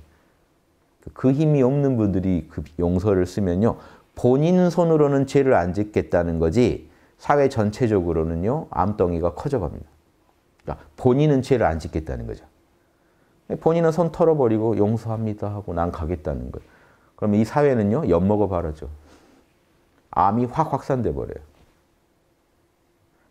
그 힘이 없는 분들이 그 용서를 쓰면요. 본인 손으로는 죄를 안 짓겠다는 거지 사회 전체적으로는요. 암덩이가 커져갑니다. 그러니까 본인은 죄를 안 짓겠다는 거죠. 본인은 손 털어버리고 용서합니다 하고 난 가겠다는 거예요. 그러면 이 사회는요, 엿먹어 바라죠. 암이 확 확산돼 버려요.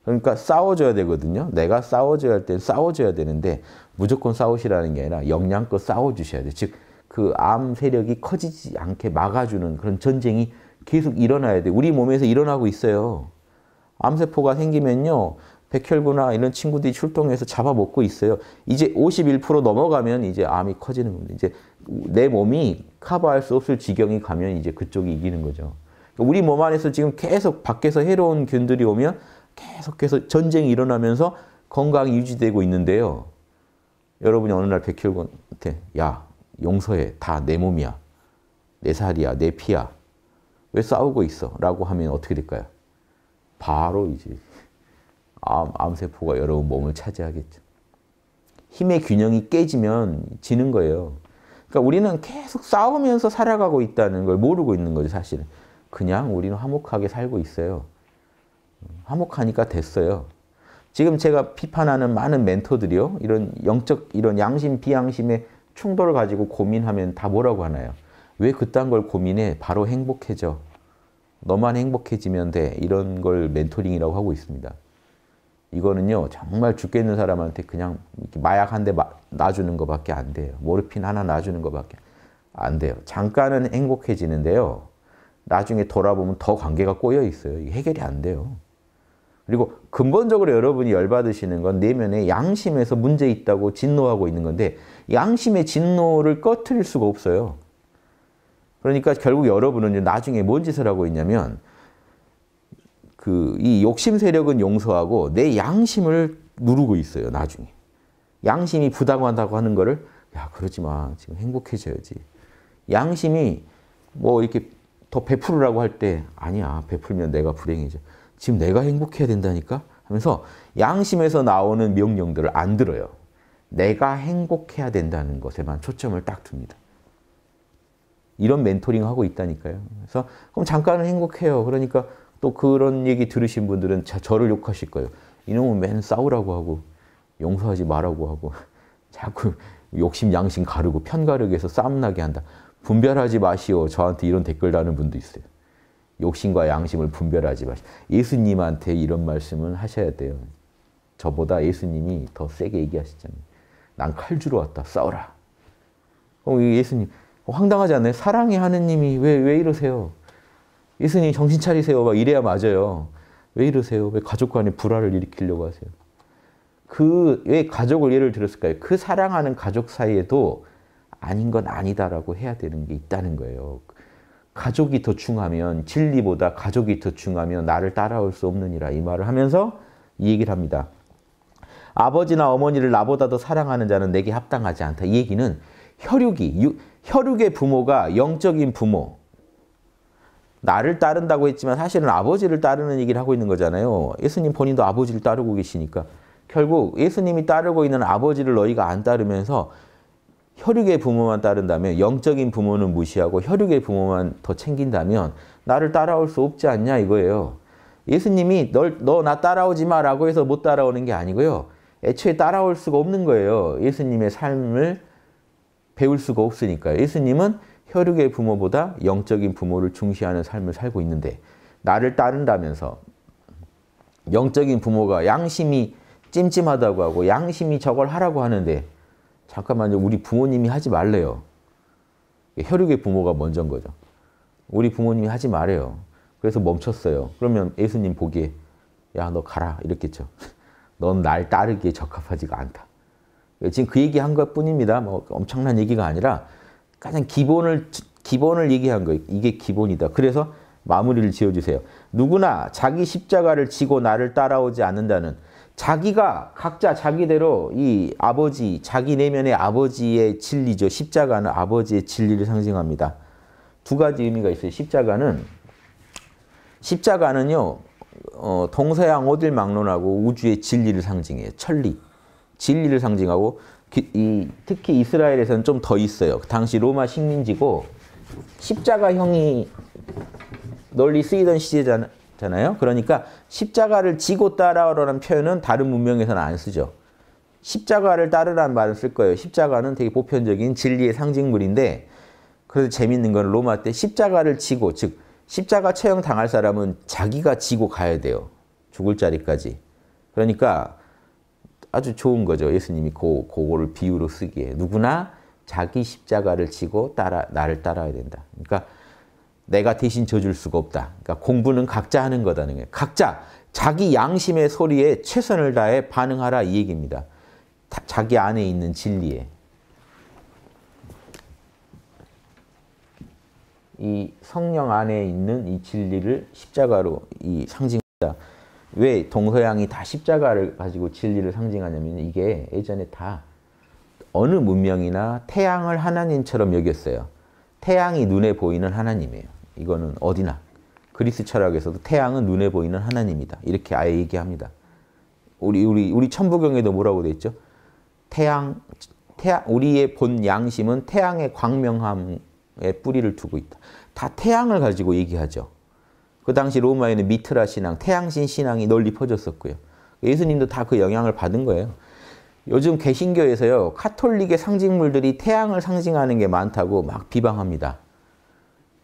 그러니까 싸워줘야 되거든요. 내가 싸워줘야 할땐 싸워줘야 되는데 무조건 싸우시라는 게 아니라 역량껏 싸워주셔야 돼요. 즉, 그 암 세력이 커지지 않게 막아주는 그런 전쟁이 계속 일어나야 돼요. 우리 몸에서 일어나고 있어요. 암세포가 생기면요. 백혈구나 이런 친구들이 출동해서 잡아먹고 있어요. 이제 51% 넘어가면 이제 암이 커지는 겁니다. 이제 내 몸이 커버할 수 없을 지경이 가면 이제 그쪽이 이기는 거죠. 그러니까 우리 몸 안에서 지금 계속 밖에서 해로운 균들이 오면 계속해서 전쟁이 일어나면서 건강이 유지되고 있는데요. 여러분이 어느 날 백혈구한테 야 용서해 다 내 몸이야 내 살이야 내 피야 왜 싸우고 있어 라고 하면 어떻게 될까요? 바로 이제 암, 암세포가 여러분 몸을 차지하겠죠. 힘의 균형이 깨지면 지는 거예요. 그러니까 우리는 계속 싸우면서 살아가고 있다는 걸 모르고 있는 거죠, 사실은. 그냥 우리는 화목하게 살고 있어요. 화목하니까 됐어요. 지금 제가 비판하는 많은 멘토들이요. 이런 영적, 이런 양심, 비양심의 충돌을 가지고 고민하면 다 뭐라고 하나요? 왜 그딴 걸 고민해? 바로 행복해져. 너만 행복해지면 돼. 이런 걸 멘토링이라고 하고 있습니다. 이거는요 정말 죽겠는 사람한테 그냥 마약 한 대 놔주는 것밖에 안 돼요. 모르핀 하나 놔주는 것밖에 안 돼요. 잠깐은 행복해지는데요. 나중에 돌아보면 더 관계가 꼬여 있어요. 해결이 안 돼요. 그리고 근본적으로 여러분이 열받으시는 건 내면에 양심에서 문제 있다고 진노하고 있는 건데 양심의 진노를 꺼트릴 수가 없어요. 그러니까 결국 여러분은 나중에 뭔 짓을 하고 있냐면 그이 욕심 세력은 용서하고 내 양심을 누르고 있어요. 나중에 양심이 부당하다고 하는 거를 야 그러지 마 지금 행복해져야지. 양심이 뭐 이렇게 더 베풀으라고 할 때 아니야 베풀면 내가 불행해져. 지금 내가 행복해야 된다니까 하면서 양심에서 나오는 명령들을 안 들어요. 내가 행복해야 된다는 것에만 초점을 딱 둡니다. 이런 멘토링 하고 있다니까요. 그래서 그럼 잠깐은 행복해요. 그러니까 또 그런 얘기 들으신 분들은 저를 욕하실 거예요. 이놈은 맨 싸우라고 하고 용서하지 말라고 하고 자꾸 욕심 양심 가르고 편 가르기 해서 싸움 나게 한다. 분별하지 마시오. 저한테 이런 댓글 다는 분도 있어요. 욕심과 양심을 분별하지 마시오. 예수님한테 이런 말씀을 하셔야 돼요. 저보다 예수님이 더 세게 얘기하시잖아요. 난 칼 주러 왔다. 싸워라. 어, 예수님 어, 황당하지 않나요? 사랑의 하느님이 왜, 왜 이러세요? 예수님 정신 차리세요. 막 이래야 맞아요. 왜 이러세요? 왜 가족 간에 불화를 일으키려고 하세요? 그, 왜 가족을 예를 들었을까요? 그 사랑하는 가족 사이에도 아닌 건 아니다라고 해야 되는 게 있다는 거예요. 가족이 더 중하면, 진리보다 가족이 더 중하면 나를 따라올 수 없느니라 이 말을 하면서 이 얘기를 합니다. 아버지나 어머니를 나보다 더 사랑하는 자는 내게 합당하지 않다. 이 얘기는 혈육이, 혈육의 부모가 영적인 부모, 나를 따른다고 했지만 사실은 아버지를 따르는 얘기를 하고 있는 거잖아요. 예수님 본인도 아버지를 따르고 계시니까. 결국 예수님이 따르고 있는 아버지를 너희가 안 따르면서 혈육의 부모만 따른다면 영적인 부모는 무시하고 혈육의 부모만 더 챙긴다면 나를 따라올 수 없지 않냐 이거예요. 예수님이 너 나 따라오지 마라고 해서 못 따라오는 게 아니고요. 애초에 따라올 수가 없는 거예요. 예수님의 삶을 배울 수가 없으니까요. 예수님은 혈육의 부모보다 영적인 부모를 중시하는 삶을 살고 있는데 나를 따른다면서 영적인 부모가 양심이 찜찜하다고 하고 양심이 저걸 하라고 하는데 잠깐만요. 우리 부모님이 하지 말래요. 혈육의 부모가 먼저인 거죠. 우리 부모님이 하지 말래요. 그래서 멈췄어요. 그러면 예수님 보기에 야너 가라 이렇겠죠넌 날 따르기에 적합하지가 않다. 지금 그 얘기 한 것뿐입니다. 뭐 엄청난 얘기가 아니라 가장 기본을 기본을 얘기한 거예요. 이게 기본이다. 그래서 마무리를 지어주세요. 누구나 자기 십자가를 지고 나를 따라오지 않는다는 자기가 각자 자기대로 이 아버지, 자기 내면의 아버지의 진리죠. 십자가는 아버지의 진리를 상징합니다. 두 가지 의미가 있어요. 십자가는 십자가는요. 어, 동서양 오딜 막론하고 우주의 진리를 상징해요. 천리. 진리를 상징하고 이, 특히 이스라엘에서는 좀 더 있어요. 그 당시 로마 식민지고 십자가형이 널리 쓰이던 시대잖아요. 그러니까 십자가를 지고 따라오라는 표현은 다른 문명에서는 안 쓰죠. 십자가를 따르라는 말을 쓸 거예요. 십자가는 되게 보편적인 진리의 상징물인데 그래서 재밌는 건 로마 때 십자가를 지고 즉 십자가 처형 당할 사람은 자기가 지고 가야 돼요. 죽을 자리까지. 그러니까 아주 좋은 거죠. 예수님이 고, 그거를 비유로 쓰기에. 누구나 자기 십자가를 지고 따라, 나를 따라야 된다. 그러니까 내가 대신 져줄 수가 없다. 그러니까 공부는 각자 하는 거다는 거예요. 각자 자기 양심의 소리에 최선을 다해 반응하라 이 얘기입니다. 자기 안에 있는 진리에. 이 성령 안에 있는 이 진리를 십자가로 이 상징한다. 왜 동서양이 다 십자가를 가지고 진리를 상징하냐면 이게 예전에 다 어느 문명이나 태양을 하나님처럼 여겼어요. 태양이 눈에 보이는 하나님이에요. 이거는 어디나. 그리스 철학에서도 태양은 눈에 보이는 하나님이다. 이렇게 아예 얘기합니다. 우리 우리 우리 천부경에도 뭐라고 돼 있죠? 태양 태양 우리의 본 양심은 태양의 광명함에 뿌리를 두고 있다. 다 태양을 가지고 얘기하죠. 그 당시 로마에는 미트라 신앙, 태양신 신앙이 널리 퍼졌었고요. 예수님도 다 그 영향을 받은 거예요. 요즘 개신교에서요, 카톨릭의 상징물들이 태양을 상징하는 게 많다고 막 비방합니다.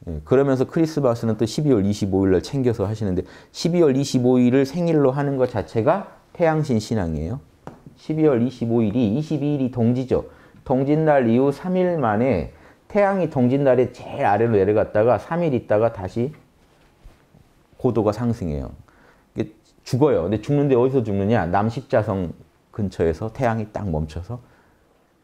예, 그러면서 크리스마스는 또 12월 25일 날 챙겨서 하시는데 12월 25일을 생일로 하는 것 자체가 태양신 신앙이에요. 12월 25일이 22일이 동지죠. 동짓날 이후 3일 만에 태양이 동짓날에 제일 아래로 내려갔다가 3일 있다가 다시 고도가 상승해요. 이게 죽어요. 근데 죽는데 어디서 죽느냐? 남식자성 근처에서 태양이 딱 멈춰서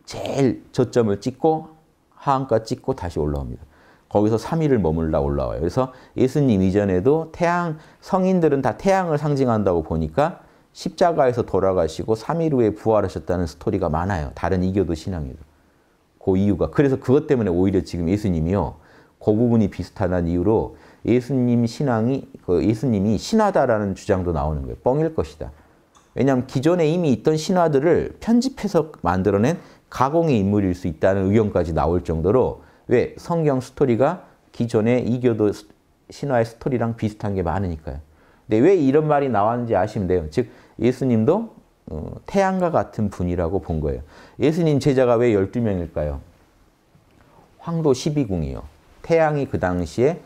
제일 저점을 찍고 하한가 찍고 다시 올라옵니다. 거기서 3일을 머물러 올라와요. 그래서 예수님 이전에도 태양, 성인들은 다 태양을 상징한다고 보니까 십자가에서 돌아가시고 3일 후에 부활하셨다는 스토리가 많아요. 다른 이교도 신앙에도. 그 이유가. 그래서 그것 때문에 오히려 지금 예수님이요. 그 부분이 비슷하 이유로 예수님 신앙이 그 예수님이 신하다라는 주장도 나오는 거예요. 뻥일 것이다. 왜냐하면 기존에 이미 있던 신화들을 편집해서 만들어낸 가공의 인물일 수 있다는 의견까지 나올 정도로 왜 성경 스토리가 기존의 이교도 신화의 스토리랑 비슷한 게 많으니까요. 근데 왜 이런 말이 나왔는지 아시면 돼요. 즉 예수님도 어, 태양과 같은 분이라고 본 거예요. 예수님 제자가 왜 12명일까요? 황도 12궁이요. 태양이 그 당시에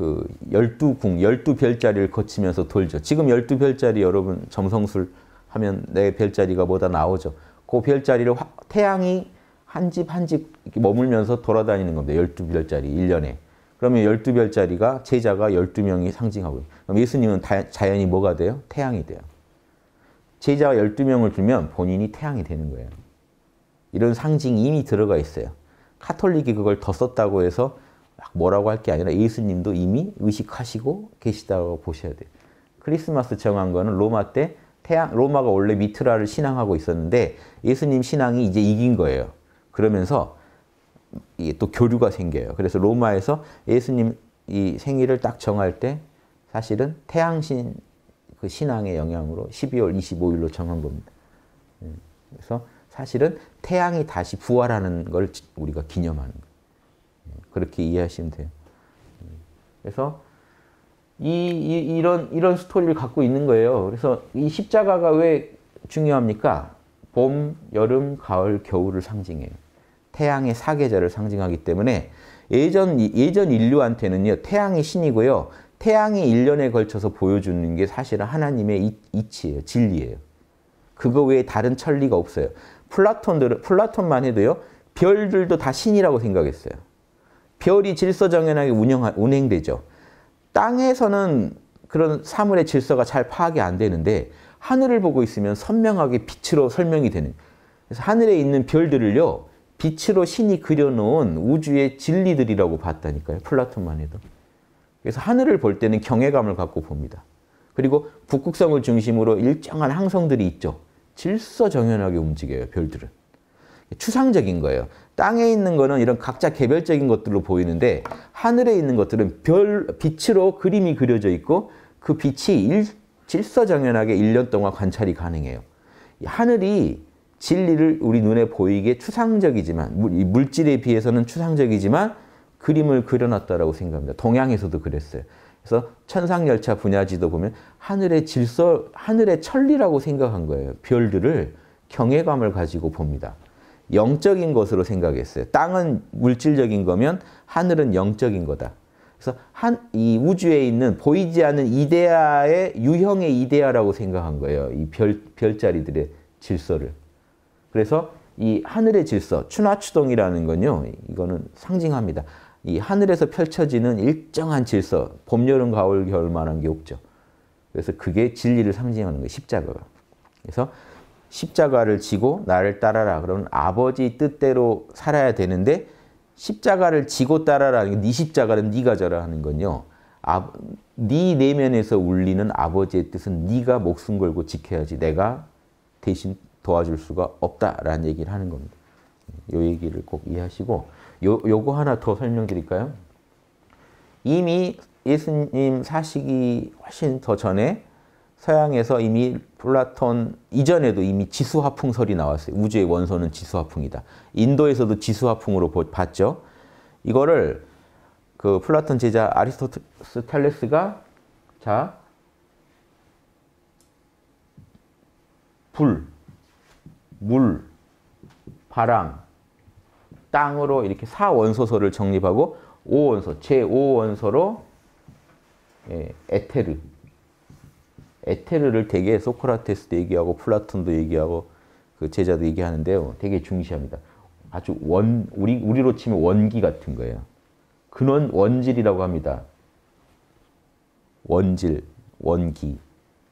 그 12궁, 12별자리를 거치면서 돌죠. 지금 12별자리 여러분 점성술 하면 내 별자리가 뭐다 나오죠. 그 별자리를 화, 태양이 한 집 한 집 머물면서 돌아다니는 겁니다. 12별자리 1년에. 그러면 12별자리가 제자가 12명이 상징하고 그럼 예수님은 다, 자연히 뭐가 돼요? 태양이 돼요. 제자가 12명을 주면 본인이 태양이 되는 거예요. 이런 상징이 이미 들어가 있어요. 카톨릭이 그걸 더 썼다고 해서 뭐라고 할 게 아니라 예수님도 이미 의식하시고 계시다고 보셔야 돼요. 크리스마스 정한 거는 로마 때 태양, 로마가 원래 미트라를 신앙하고 있었는데 예수님 신앙이 이제 이긴 거예요. 그러면서 또 교류가 생겨요. 그래서 로마에서 예수님 이 생일을 딱 정할 때 사실은 태양신 그 신앙의 영향으로 12월 25일로 정한 겁니다. 음, 그래서 사실은 태양이 다시 부활하는 걸 우리가 기념하는 거예요. 그렇게 이해하시면 돼요. 그래서 이, 이, 이런 이런 스토리를 갖고 있는 거예요. 그래서 이 십자가가 왜 중요합니까? 봄, 여름, 가을, 겨울을 상징해요. 태양의 사계절을 상징하기 때문에 예전 예전 인류한테는요. 태양이 신이고요. 태양이 1년에 걸쳐서 보여주는 게 사실은 하나님의 이, 이치예요. 진리예요. 그거 외에 다른 천리가 없어요. 플라톤들 플라톤만 해도요. 별들도 다 신이라고 생각했어요. 별이 질서정연하게 운영 운행되죠. 땅에서는 그런 사물의 질서가 잘 파악이 안 되는데 하늘을 보고 있으면 선명하게 빛으로 설명이 되는 그래서 하늘에 있는 별들을요 빛으로 신이 그려놓은 우주의 진리들이라고 봤다니까요 플라톤만 해도 그래서 하늘을 볼 때는 경외감을 갖고 봅니다 그리고 북극성을 중심으로 일정한 항성들이 있죠 질서정연하게 움직여요 별들은 추상적인 거예요. 땅에 있는 거는 이런 각자 개별적인 것들로 보이는데 하늘에 있는 것들은 별 빛으로 그림이 그려져 있고 그 빛이 일, 질서정연하게 1년 동안 관찰이 가능해요. 하늘이 진리를 우리 눈에 보이게 추상적이지만 물, 질에 비해서는 추상적이지만 그림을 그려놨다고 생각합니다. 동양에서도 그랬어요. 그래서 천상열차 분야지도 보면 하늘의 질서, 하늘의 천리라고 생각한 거예요. 별들을 경외감을 가지고 봅니다. 영적인 것으로 생각했어요. 땅은 물질적인 거면 하늘은 영적인 거다. 그래서 한이 우주에 있는 보이지 않는 이데아의 유형의 이데아라고 생각한 거예요. 이 별 별자리들의 질서를. 그래서 이 하늘의 질서, 추나추동이라는 건요. 이거는 상징합니다. 이 하늘에서 펼쳐지는 일정한 질서, 봄, 여름, 가을, 겨울만한 게 없죠. 그래서 그게 진리를 상징하는 거예요. 십자가가. 그래서 십자가를 지고 나를 따라라. 그러면 아버지 뜻대로 살아야 되는데 십자가를 지고 따라라. 네 십자가는 네가 져라 하는 건요. 아, 네 내면에서 울리는 아버지의 뜻은 네가 목숨 걸고 지켜야지 내가 대신 도와줄 수가 없다라는 얘기를 하는 겁니다. 요 얘기를 꼭 이해하시고 요, 요거 하나 더 설명드릴까요? 이미 예수님 사시기 훨씬 더 전에 서양에서 이미 플라톤 이전에도 이미 지수화풍설이 나왔어요. 우주의 원소는 지수화풍이다. 인도에서도 지수화풍으로 봤죠. 이거를 그 플라톤 제자 아리스토텔레스가 자 불, 물, 바람, 땅으로 이렇게 4원소설을 정립하고 5원소, 제5원소로 예, 에테르, 에테르를 되게 소크라테스도 얘기하고 플라톤도 얘기하고 그 제자도 얘기하는데요. 되게 중시합니다. 아주 원 우리 우리로 치면 원기 같은 거예요. 근원 원질이라고 합니다. 원질, 원기.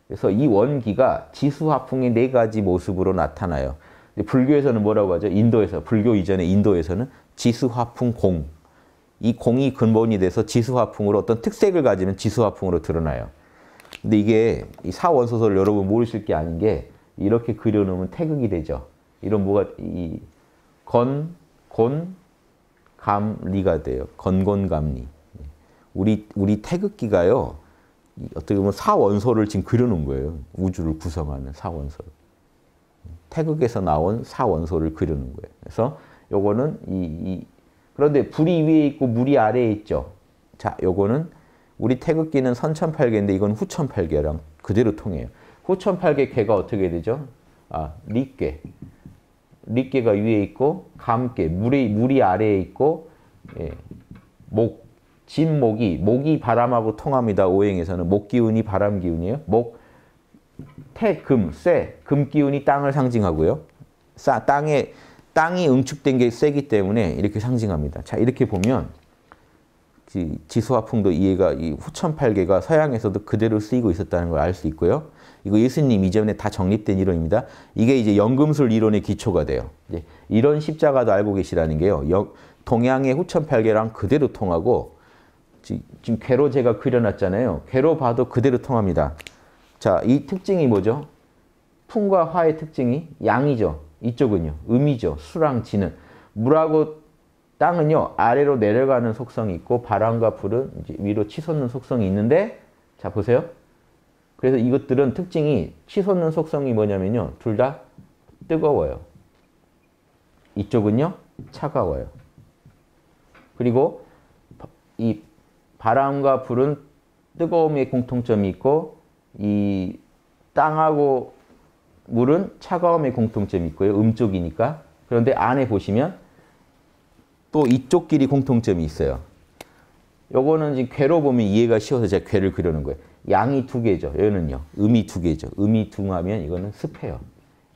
그래서 이 원기가 지수화풍의 네 가지 모습으로 나타나요. 불교에서는 뭐라고 하죠? 인도에서 불교 이전에 인도에서는 지수화풍 공. 이 공이 근본이 돼서 지수화풍으로 어떤 특색을 가지면 지수화풍으로 드러나요. 근데 이게 이 사원소설 여러분 모르실 게 아닌 게 이렇게 그려놓으면 태극이 되죠. 이런 뭐가 이 건, 곤, 감, 리가 돼요. 건건감리. 우리 우리 태극기가요. 어떻게 보면 사원소를 지금 그려놓은 거예요. 우주를 구성하는 사원소. 태극에서 나온 사원소를 그려놓은 거예요. 그래서 요거는 이, 이, 그런데 불이 위에 있고 물이 아래에 있죠. 자, 요거는 우리 태극기는 선천팔계인데 이건 후천팔계랑 그대로 통해요. 후천팔계 개가 어떻게 되죠? 아, 리께. 리께가 위에 있고 감께, 물이, 물이 아래에 있고 예, 목, 진목이, 목이 바람하고 통합니다. 오행에서는 목기운이 바람기운이에요. 목, 태, 금, 쇠, 금기운이 땅을 상징하고요. 싸, 땅에, 땅이 응축된 게 쇠기 때문에 이렇게 상징합니다. 자, 이렇게 보면 지수화풍도 이해가 이 후천팔계가 서양에서도 그대로 쓰이고 있었다는 걸 알 수 있고요. 이거 예수님 이전에 다 정립된 이론입니다. 이게 이제 연금술 이론의 기초가 돼요. 이런 십자가도 알고 계시라는 게요. 여, 동양의 후천팔계랑 그대로 통하고 지, 지금 괴로 제가 그려놨잖아요. 괴로 봐도 그대로 통합니다. 자, 이 특징이 뭐죠? 풍과 화의 특징이 양이죠. 이쪽은요. 음이죠. 수랑 지는. 물하고 땅은요 아래로 내려가는 속성이 있고 바람과 불은 위로 치솟는 속성이 있는데 자 보세요 그래서 이것들은 특징이 치솟는 속성이 뭐냐면요 둘 다 뜨거워요 이쪽은요 차가워요 그리고 이 바람과 불은 뜨거움의 공통점이 있고 이 땅하고 물은 차가움의 공통점이 있고요 음쪽이니까 그런데 안에 보시면 또 이쪽끼리 공통점이 있어요. 요거는 지금 괴로 보면 이해가 쉬워서 제가 괴를 그려는 거예요. 양이 두 개죠. 여는요 음이 두 개죠. 음이 두하면 이거는 습해요.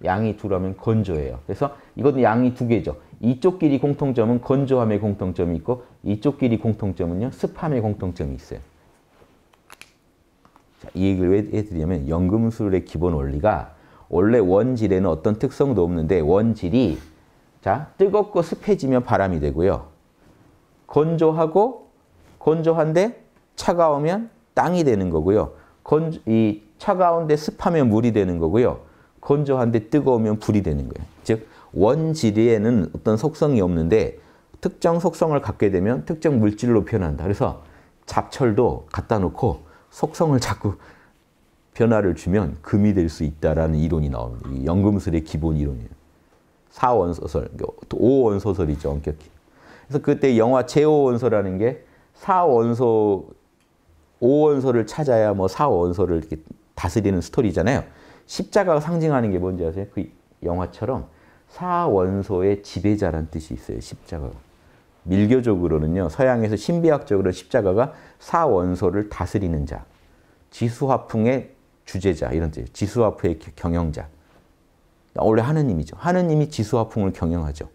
양이 두라면 건조해요. 그래서 이것 양이 두 개죠. 이쪽끼리 공통점은 건조함의 공통점이 있고 이쪽끼리 공통점은요. 습함의 공통점이 있어요. 자, 이 얘기를 왜 해드리냐면 연금술의 기본 원리가 원래 원질에는 어떤 특성도 없는데 원질이 자, 뜨겁고 습해지면 바람이 되고요. 건조하고 건조한데 차가우면 땅이 되는 거고요. 건 이 차가운데 습하면 물이 되는 거고요. 건조한데 뜨거우면 불이 되는 거예요. 즉 원지리에는 어떤 속성이 없는데 특정 속성을 갖게 되면 특정 물질로 변한다. 그래서 잡철도 갖다 놓고 속성을 자꾸 변화를 주면 금이 될 수 있다라는 이론이 나옵니다. 연금술의 기본 이론이에요. 사원 소설, 5원 그러니까 소설이죠, 엄격히. 그래서 그때 영화 제5원소라는 게 4원소, 5원소를 찾아야 뭐 4원소를 이렇게 다스리는 스토리잖아요. 십자가가 상징하는 게 뭔지 아세요? 그 영화처럼 4원소의 지배자란 뜻이 있어요, 십자가가. 밀교적으로는요, 서양에서 신비학적으로 십자가가 4원소를 다스리는 자, 지수화풍의 주제자, 이런 뜻 지수화풍의 경영자. 원래 하느님이죠. 하느님이 지수와 풍을 경영하죠.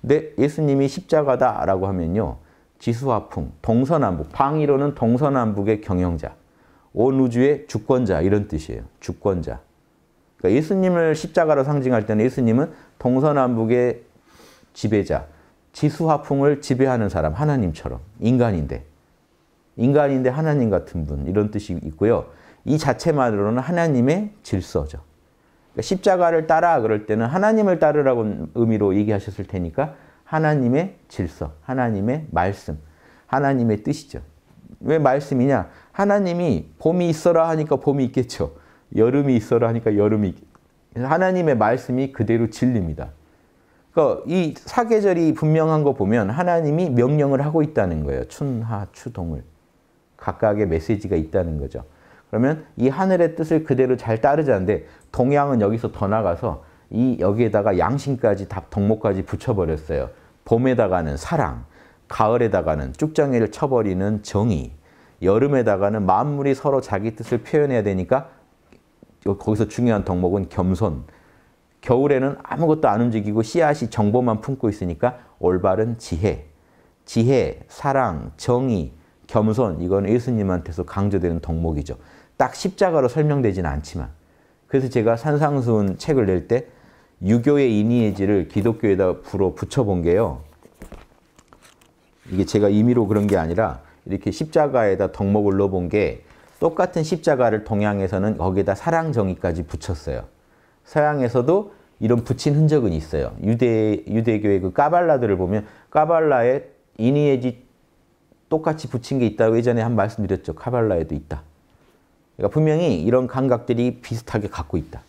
근데 예수님이 십자가다라고 하면요. 지수와 풍, 동서남북, 방위로는 동서남북의 경영자, 온 우주의 주권자 이런 뜻이에요. 주권자. 그러니까 예수님을 십자가로 상징할 때는 예수님은 동서남북의 지배자, 지수화풍을 지배하는 사람, 하나님처럼 인간인데 인간인데 하나님 같은 분 이런 뜻이 있고요. 이 자체만으로는 하나님의 질서죠. 그러니까 십자가를 따라 그럴 때는 하나님을 따르라고 의미로 얘기하셨을 테니까 하나님의 질서, 하나님의 말씀, 하나님의 뜻이죠. 왜 말씀이냐? 하나님이 봄이 있어라 하니까 봄이 있겠죠. 여름이 있어라 하니까 여름이 하나님의 말씀이 그대로 진리입니다. 그러니까 이 사계절이 분명한 거 보면 하나님이 명령을 하고 있다는 거예요. 춘, 하, 추, 동을. 각각의 메시지가 있다는 거죠. 그러면 이 하늘의 뜻을 그대로 잘 따르자는데 동양은 여기서 더 나가서 이 여기에다가 양심까지 다 덕목까지 붙여버렸어요. 봄에다가는 사랑, 가을에다가는 쭉정이를 쳐버리는 정의, 여름에다가는 만물이 서로 자기 뜻을 표현해야 되니까 거기서 중요한 덕목은 겸손. 겨울에는 아무것도 안 움직이고 씨앗이 정보만 품고 있으니까 올바른 지혜. 지혜, 사랑, 정의, 겸손 이건 예수님한테서 강조되는 덕목이죠. 딱 십자가로 설명되지는 않지만 그래서 제가 산상수훈 책을 낼 때 유교의 이니에지를 기독교에다 불어 붙여본 게요. 이게 제가 임의로 그런 게 아니라 이렇게 십자가에다 덕목을 넣어본 게 똑같은 십자가를 동양에서는 거기에다 사랑 정의까지 붙였어요. 서양에서도 이런 붙인 흔적은 있어요. 유대 유대교의 그 까발라들을 보면 까발라에 이니에지 똑같이 붙인 게 있다고 예전에 한 말씀드렸죠. 카발라에도 있다. 그러니까 분명히 이런 감각들이 비슷하게 갖고 있다.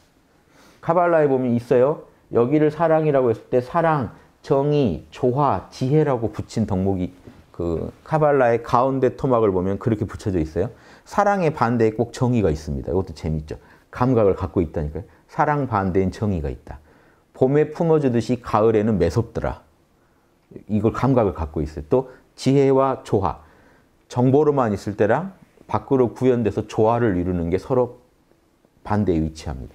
카발라에 보면 있어요. 여기를 사랑이라고 했을 때 사랑, 정의, 조화, 지혜라고 붙인 덕목이 그 카발라의 가운데 토막을 보면 그렇게 붙여져 있어요. 사랑의 반대에 꼭 정의가 있습니다. 이것도 재밌죠. 감각을 갖고 있다니까요. 사랑 반대인 정의가 있다. 봄에 품어주듯이 가을에는 매섭더라. 이걸 감각을 갖고 있어요. 또 지혜와 조화. 정보로만 있을 때랑 밖으로 구현돼서 조화를 이루는 게 서로 반대에 위치합니다.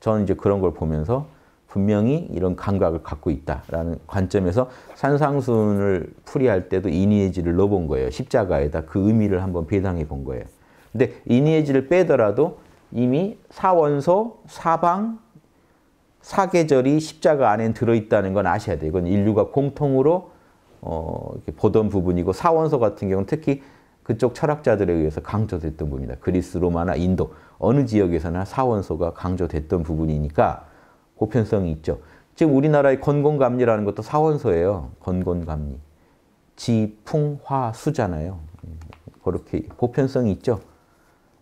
저는 이제 그런 걸 보면서 분명히 이런 감각을 갖고 있다라는 관점에서 산상순을 풀이할 때도 이니에지를 넣어본 거예요. 십자가에다 그 의미를 한번 배당해 본 거예요. 근데 이니에지를 빼더라도 이미 사원소, 사방, 사계절이 십자가 안에 들어있다는 건 아셔야 돼요. 이건 인류가 공통으로 어, 보던 부분이고 사원소 같은 경우는 특히 그쪽 철학자들에 의해서 강조됐던 부분이다. 그리스, 로마나 인도 어느 지역에서나 사원소가 강조됐던 부분이니까 보편성이 있죠. 지금 우리나라의 건곤감리라는 것도 사원소예요. 건곤감리. 지, 풍, 화, 수잖아요. 그렇게 보편성이 있죠.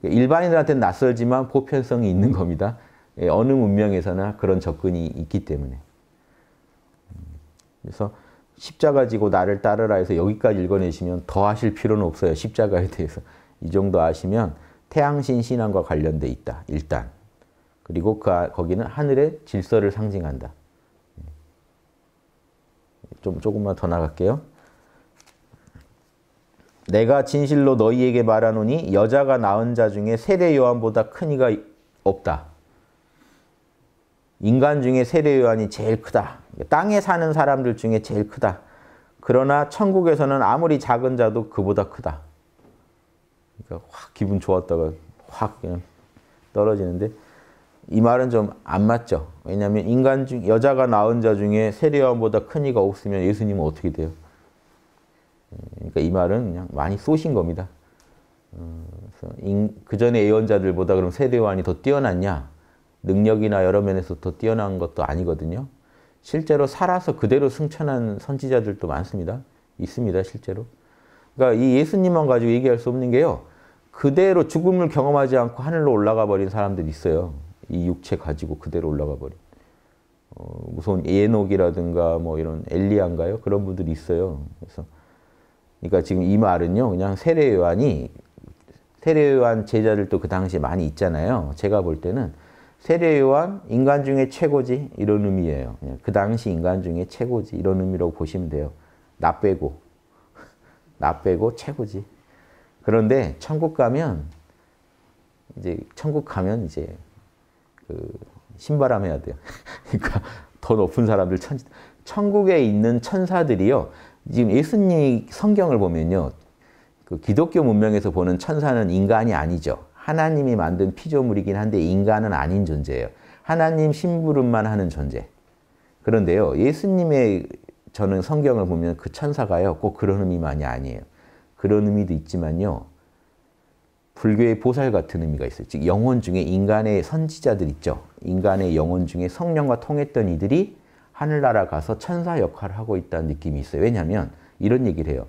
일반인들한테는 낯설지만 보편성이 있는 겁니다. 예, 어느 문명에서나 그런 접근이 있기 때문에. 그래서 십자가 지고 나를 따르라 해서 여기까지 읽어내시면 더 하실 필요는 없어요. 십자가에 대해서. 이 정도 아시면 태양신 신앙과 관련돼 있다. 일단. 그리고 그 아, 거기는 하늘의 질서를 상징한다. 예. 좀 조금만 더 나갈게요. 내가 진실로 너희에게 말하노니 여자가 낳은 자 중에 세례 요한보다 큰 이가 없다. 인간 중에 세례 요한이 제일 크다. 땅에 사는 사람들 중에 제일 크다. 그러나 천국에서는 아무리 작은 자도 그보다 크다. 그러니까 확 기분 좋았다가 확 그냥 떨어지는데 이 말은 좀 안 맞죠. 왜냐하면 인간 중 여자가 낳은 자 중에 세례요보다 큰 이가 없으면 예수님은 어떻게 돼요? 그러니까 이 말은 그냥 많이 쏘신 겁니다. 그 전에 예언자들보다 그럼 세례요한이 더 뛰어났냐? 능력이나 여러 면에서 더 뛰어난 것도 아니거든요. 실제로 살아서 그대로 승천한 선지자들도 많습니다. 있습니다, 실제로. 그러니까 이 예수님만 가지고 얘기할 수 없는 게요. 그대로 죽음을 경험하지 않고 하늘로 올라가 버린 사람들이 있어요. 이 육체 가지고 그대로 올라가 버린. 어, 무슨 예녹이라든가 뭐 이런 엘리안가요? 그런 분들이 있어요. 그래서 그러니까 지금 이 말은요. 그냥 세례 요한이 세례 요한 제자들도 그 당시에 많이 있잖아요. 제가 볼 때는 세례 요한 인간 중에 최고지 이런 의미예요. 그 당시 인간 중에 최고지 이런 의미로 보시면 돼요. 나 빼고 나 빼고 최고지. 그런데 천국 가면 이제 천국 가면 이제 그신바람해 돼요. 그러니까 더 높은 사람들 천 천국에 있는 천사들이요. 지금 예수님 성경을 보면요. 그 기독교 문명에서 보는 천사는 인간이 아니죠. 하나님이 만든 피조물이긴 한데 인간은 아닌 존재예요. 하나님 심부름만 하는 존재. 그런데요, 예수님의 저는 성경을 보면 그 천사가요, 꼭 그런 의미만이 아니에요. 그런 의미도 있지만요, 불교의 보살 같은 의미가 있어요. 즉, 영혼 중에 인간의 선지자들 있죠. 인간의 영혼 중에 성령과 통했던 이들이 하늘나라 가서 천사 역할을 하고 있다는 느낌이 있어요. 왜냐하면 이런 얘기를 해요.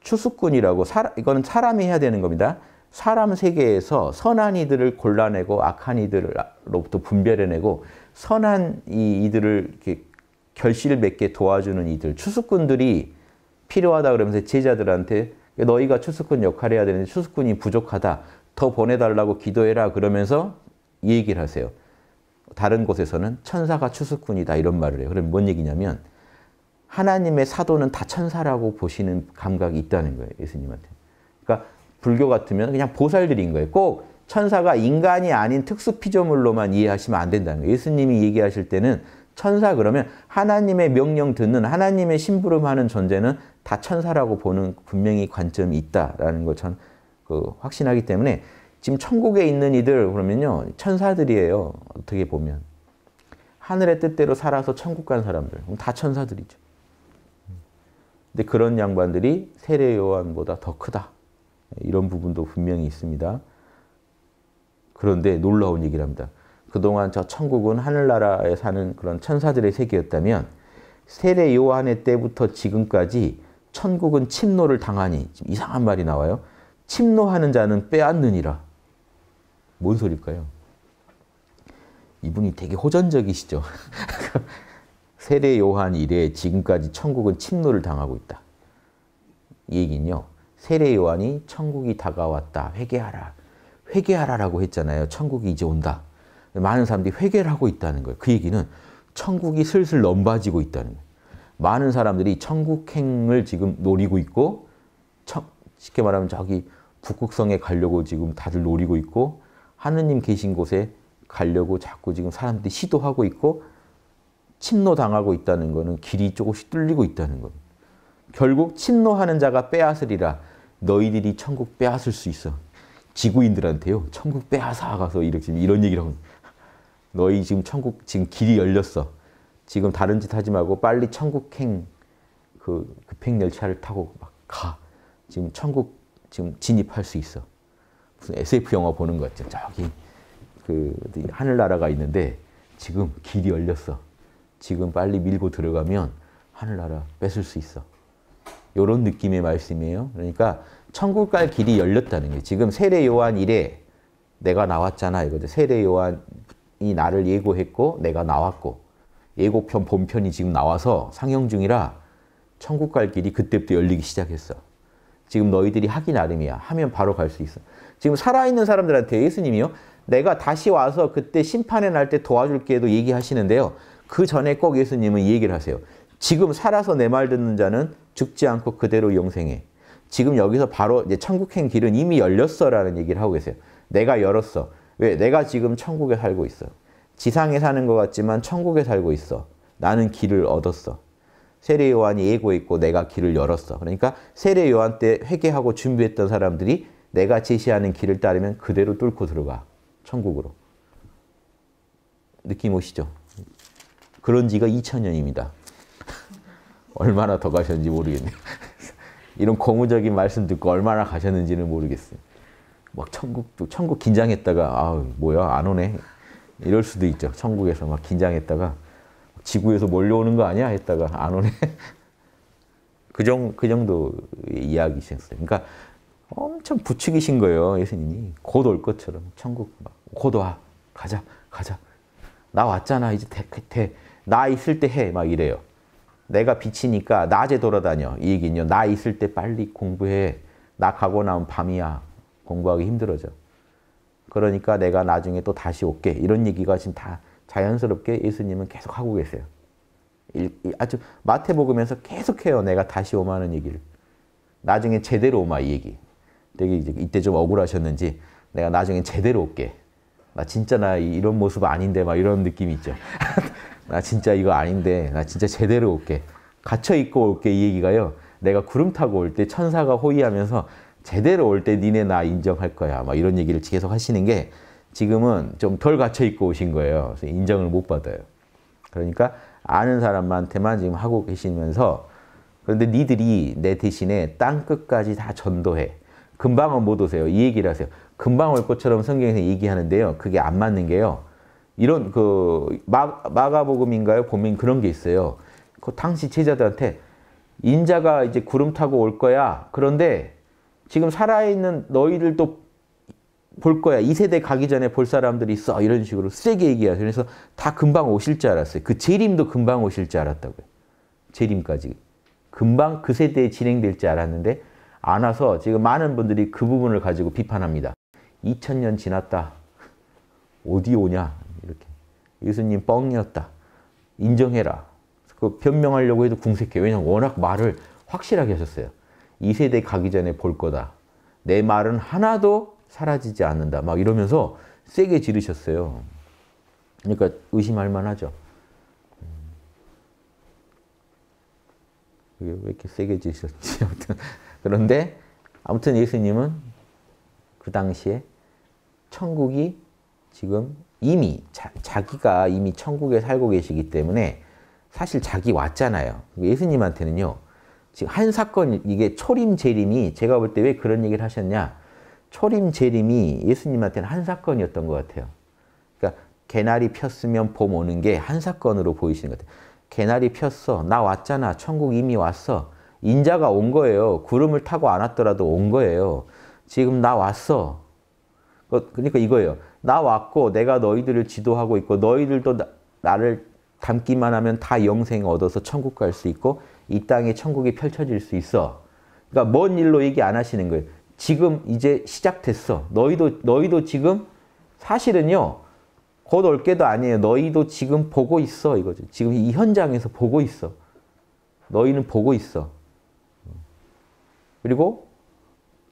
추수꾼이라고, 사, 이거는 사람이 해야 되는 겁니다. 사람 세계에서 선한 이들을 골라내고 악한 이들로부터 분별해내고 선한 이 이들을 이렇게 결실을 맺게 도와주는 이들 추수꾼들이 필요하다 그러면서 제자들한테 너희가 추수꾼 역할을 해야 되는데 추수꾼이 부족하다 더 보내달라고 기도해라 그러면서 얘기를 하세요. 다른 곳에서는 천사가 추수꾼이다 이런 말을 해요. 그럼 뭔 얘기냐면 하나님의 사도는 다 천사라고 보시는 감각이 있다는 거예요. 예수님한테. 그러니까 불교 같으면 그냥 보살들인 거예요. 꼭 천사가 인간이 아닌 특수 피조물로만 이해하시면 안 된다는 거예요. 예수님이 얘기하실 때는 천사 그러면 하나님의 명령 듣는 하나님의 심부름하는 존재는 다 천사라고 보는 분명히 관점이 있다라는 걸전 그 확신하기 때문에 지금 천국에 있는 이들 그러면요 천사들이에요 어떻게 보면 하늘의 뜻대로 살아서 천국 간 사람들 다 천사들이죠. 근데 그런 양반들이 세례 요한보다 더 크다. 이런 부분도 분명히 있습니다. 그런데 놀라운 얘기를 합니다. 그동안 저 천국은 하늘나라에 사는 그런 천사들의 세계였다면 세례 요한의 때부터 지금까지 천국은 침노를 당하니 이상한 말이 나와요. 침노하는 자는 빼앗느니라. 뭔 소릴까요? 이분이 되게 호전적이시죠. 세례 요한 이래 지금까지 천국은 침노를 당하고 있다. 이 얘기는요. 세례 요한이 천국이 다가왔다. 회개하라. 회개하라라고 했잖아요. 천국이 이제 온다. 많은 사람들이 회개를 하고 있다는 거예요. 그 얘기는 천국이 슬슬 넘봐지고 있다는 거예요. 많은 사람들이 천국행을 지금 노리고 있고 청, 쉽게 말하면 저기 북극성에 가려고 지금 다들 노리고 있고 하느님 계신 곳에 가려고 자꾸 지금 사람들이 시도하고 있고 침노당하고 있다는 거는 길이 조금씩 뚫리고 있다는 거예요. 결국 침노하는 자가 빼앗으리라. 너희들이 천국 빼앗을 수 있어. 지구인들한테요. 천국 빼앗아 가서 이렇게 이런 얘기를 하고 너희 지금 천국 지금 길이 열렸어. 지금 다른 짓 하지 말고 빨리 천국행 그 급행 그 열차를 타고 막 가. 지금 천국 지금 진입할 수 있어. 무슨 SF 영화 보는 것 같죠. 저기 그 하늘나라가 있는데 지금 길이 열렸어. 지금 빨리 밀고 들어가면 하늘나라 뺏을 수 있어. 이런 느낌의 말씀이에요. 그러니까 천국 갈 길이 열렸다는 게 지금 세례 요한 이래 내가 나왔잖아 이거죠. 세례 요한이 나를 예고했고 내가 나왔고 예고편 본편이 지금 나와서 상영 중이라 천국 갈 길이 그때부터 열리기 시작했어. 지금 너희들이 하기 나름이야. 하면 바로 갈 수 있어. 지금 살아있는 사람들한테 예수님이요. 내가 다시 와서 그때 심판의 날때 도와줄게도 얘기하시는데요. 그 전에 꼭 예수님은 이 얘기를 하세요. 지금 살아서 내 말 듣는 자는 죽지 않고 그대로 영생해. 지금 여기서 바로 이제 천국행 길은 이미 열렸어라는 얘기를 하고 계세요. 내가 열었어. 왜? 내가 지금 천국에 살고 있어. 지상에 사는 것 같지만 천국에 살고 있어. 나는 길을 얻었어. 세례 요한이 예고 있고 내가 길을 열었어. 그러니까 세례 요한 때 회개하고 준비했던 사람들이 내가 제시하는 길을 따르면 그대로 뚫고 들어가. 천국으로. 느낌 오시죠? 그런 지가 2000년입니다. 얼마나 더 가셨는지 모르겠네요. 이런 고무적인 말씀 듣고 얼마나 가셨는지는 모르겠어요. 막 천국도 천국 긴장했다가 아 뭐야 안 오네 이럴 수도 있죠. 천국에서 막 긴장했다가 지구에서 몰려오는 거 아니야 했다가 안 오네. 그, 정, 그 정도 이야기셨어요. 그러니까 엄청 부추기신 거예요. 예수님이 곧 올 것처럼 천국 곧 와. 가자 가자. 나 왔잖아 이제 대, 대, 나 있을 때 해. 막 이래요. 내가 비치니까 낮에 돌아다녀. 이 얘기는요. 나 있을 때 빨리 공부해. 나 가고 나면 밤이야. 공부하기 힘들어져. 그러니까 내가 나중에 또 다시 올게. 이런 얘기가 지금 다 자연스럽게 예수님은 계속 하고 계세요. 아주 마태복음에서 계속해요. 내가 다시 오마는 얘기를. 나중에 제대로 오마 이 얘기. 되게 이때 좀 억울하셨는지 내가 나중에 제대로 올게. 나 진짜 나 이런 모습 아닌데 막 이런 느낌이 있죠. 나 진짜 이거 아닌데 나 진짜 제대로 올게. 갇혀 있고 올게 이 얘기가요. 내가 구름 타고 올 때 천사가 호위하면서 제대로 올 때 니네 나 인정할 거야. 막 이런 얘기를 계속 하시는 게 지금은 좀 덜 갇혀 있고 오신 거예요. 그래서 인정을 못 받아요. 그러니까 아는 사람한테만 지금 하고 계시면서 그런데 니들이 내 대신에 땅 끝까지 다 전도해. 금방은 못 오세요. 이 얘기를 하세요. 금방 올 것처럼 성경에서 얘기하는데요. 그게 안 맞는 게요. 이런 그 마, 마가복음인가요? 보면 그런 게 있어요. 그 당시 제자들한테 인자가 이제 구름 타고 올 거야. 그런데 지금 살아있는 너희들도 볼 거야. 이 세대 가기 전에 볼 사람들이 있어. 이런 식으로 세게 얘기해요. 그래서 다 금방 오실 줄 알았어요. 그 재림도 금방 오실 줄 알았다고요. 재림까지. 금방 그 세대에 진행될 줄 알았는데 안 와서 지금 많은 분들이 그 부분을 가지고 비판합니다. 2000년 지났다. 어디 오냐? 예수님 뻥이었다. 인정해라. 그 변명하려고 해도 궁색해. 왜냐면 워낙 말을 확실하게 하셨어요. 2세대 가기 전에 볼 거다. 내 말은 하나도 사라지지 않는다. 막 이러면서 세게 지르셨어요. 그러니까 의심할 만하죠. 음. 왜 이렇게 세게 지르셨지? 아무튼 그런데 아무튼 예수님은 그 당시에 천국이 지금 이미 자, 기가 이미 천국에 살고 계시기 때문에 사실 자기 왔잖아요. 예수님한테는요. 지금 한 사건 이게 초림 재림이 제가 볼 때 왜 그런 얘기를 하셨냐? 초림 재림이 예수님한테는 한 사건이었던 것 같아요. 그러니까 개나리 폈으면 봄 오는 게 한 사건으로 보이시는 것 같아요. 개나리 폈어. 나 왔잖아. 천국 이미 왔어. 인자가 온 거예요. 구름을 타고 안 왔더라도 온 거예요. 지금 나 왔어. 그, 그러니까 이거예요. 나 왔고 내가 너희들을 지도하고 있고 너희들도 나, 나를 닮기만 하면 다 영생 얻어서 천국 갈 수 있고 이 땅에 천국이 펼쳐질 수 있어. 그러니까 먼 일로 얘기 안 하시는 거예요. 지금 이제 시작됐어. 너희도 너희도 지금 사실은요. 곧 올게도 아니에요. 너희도 지금 보고 있어 이거죠. 지금 이 현장에서 보고 있어. 너희는 보고 있어. 그리고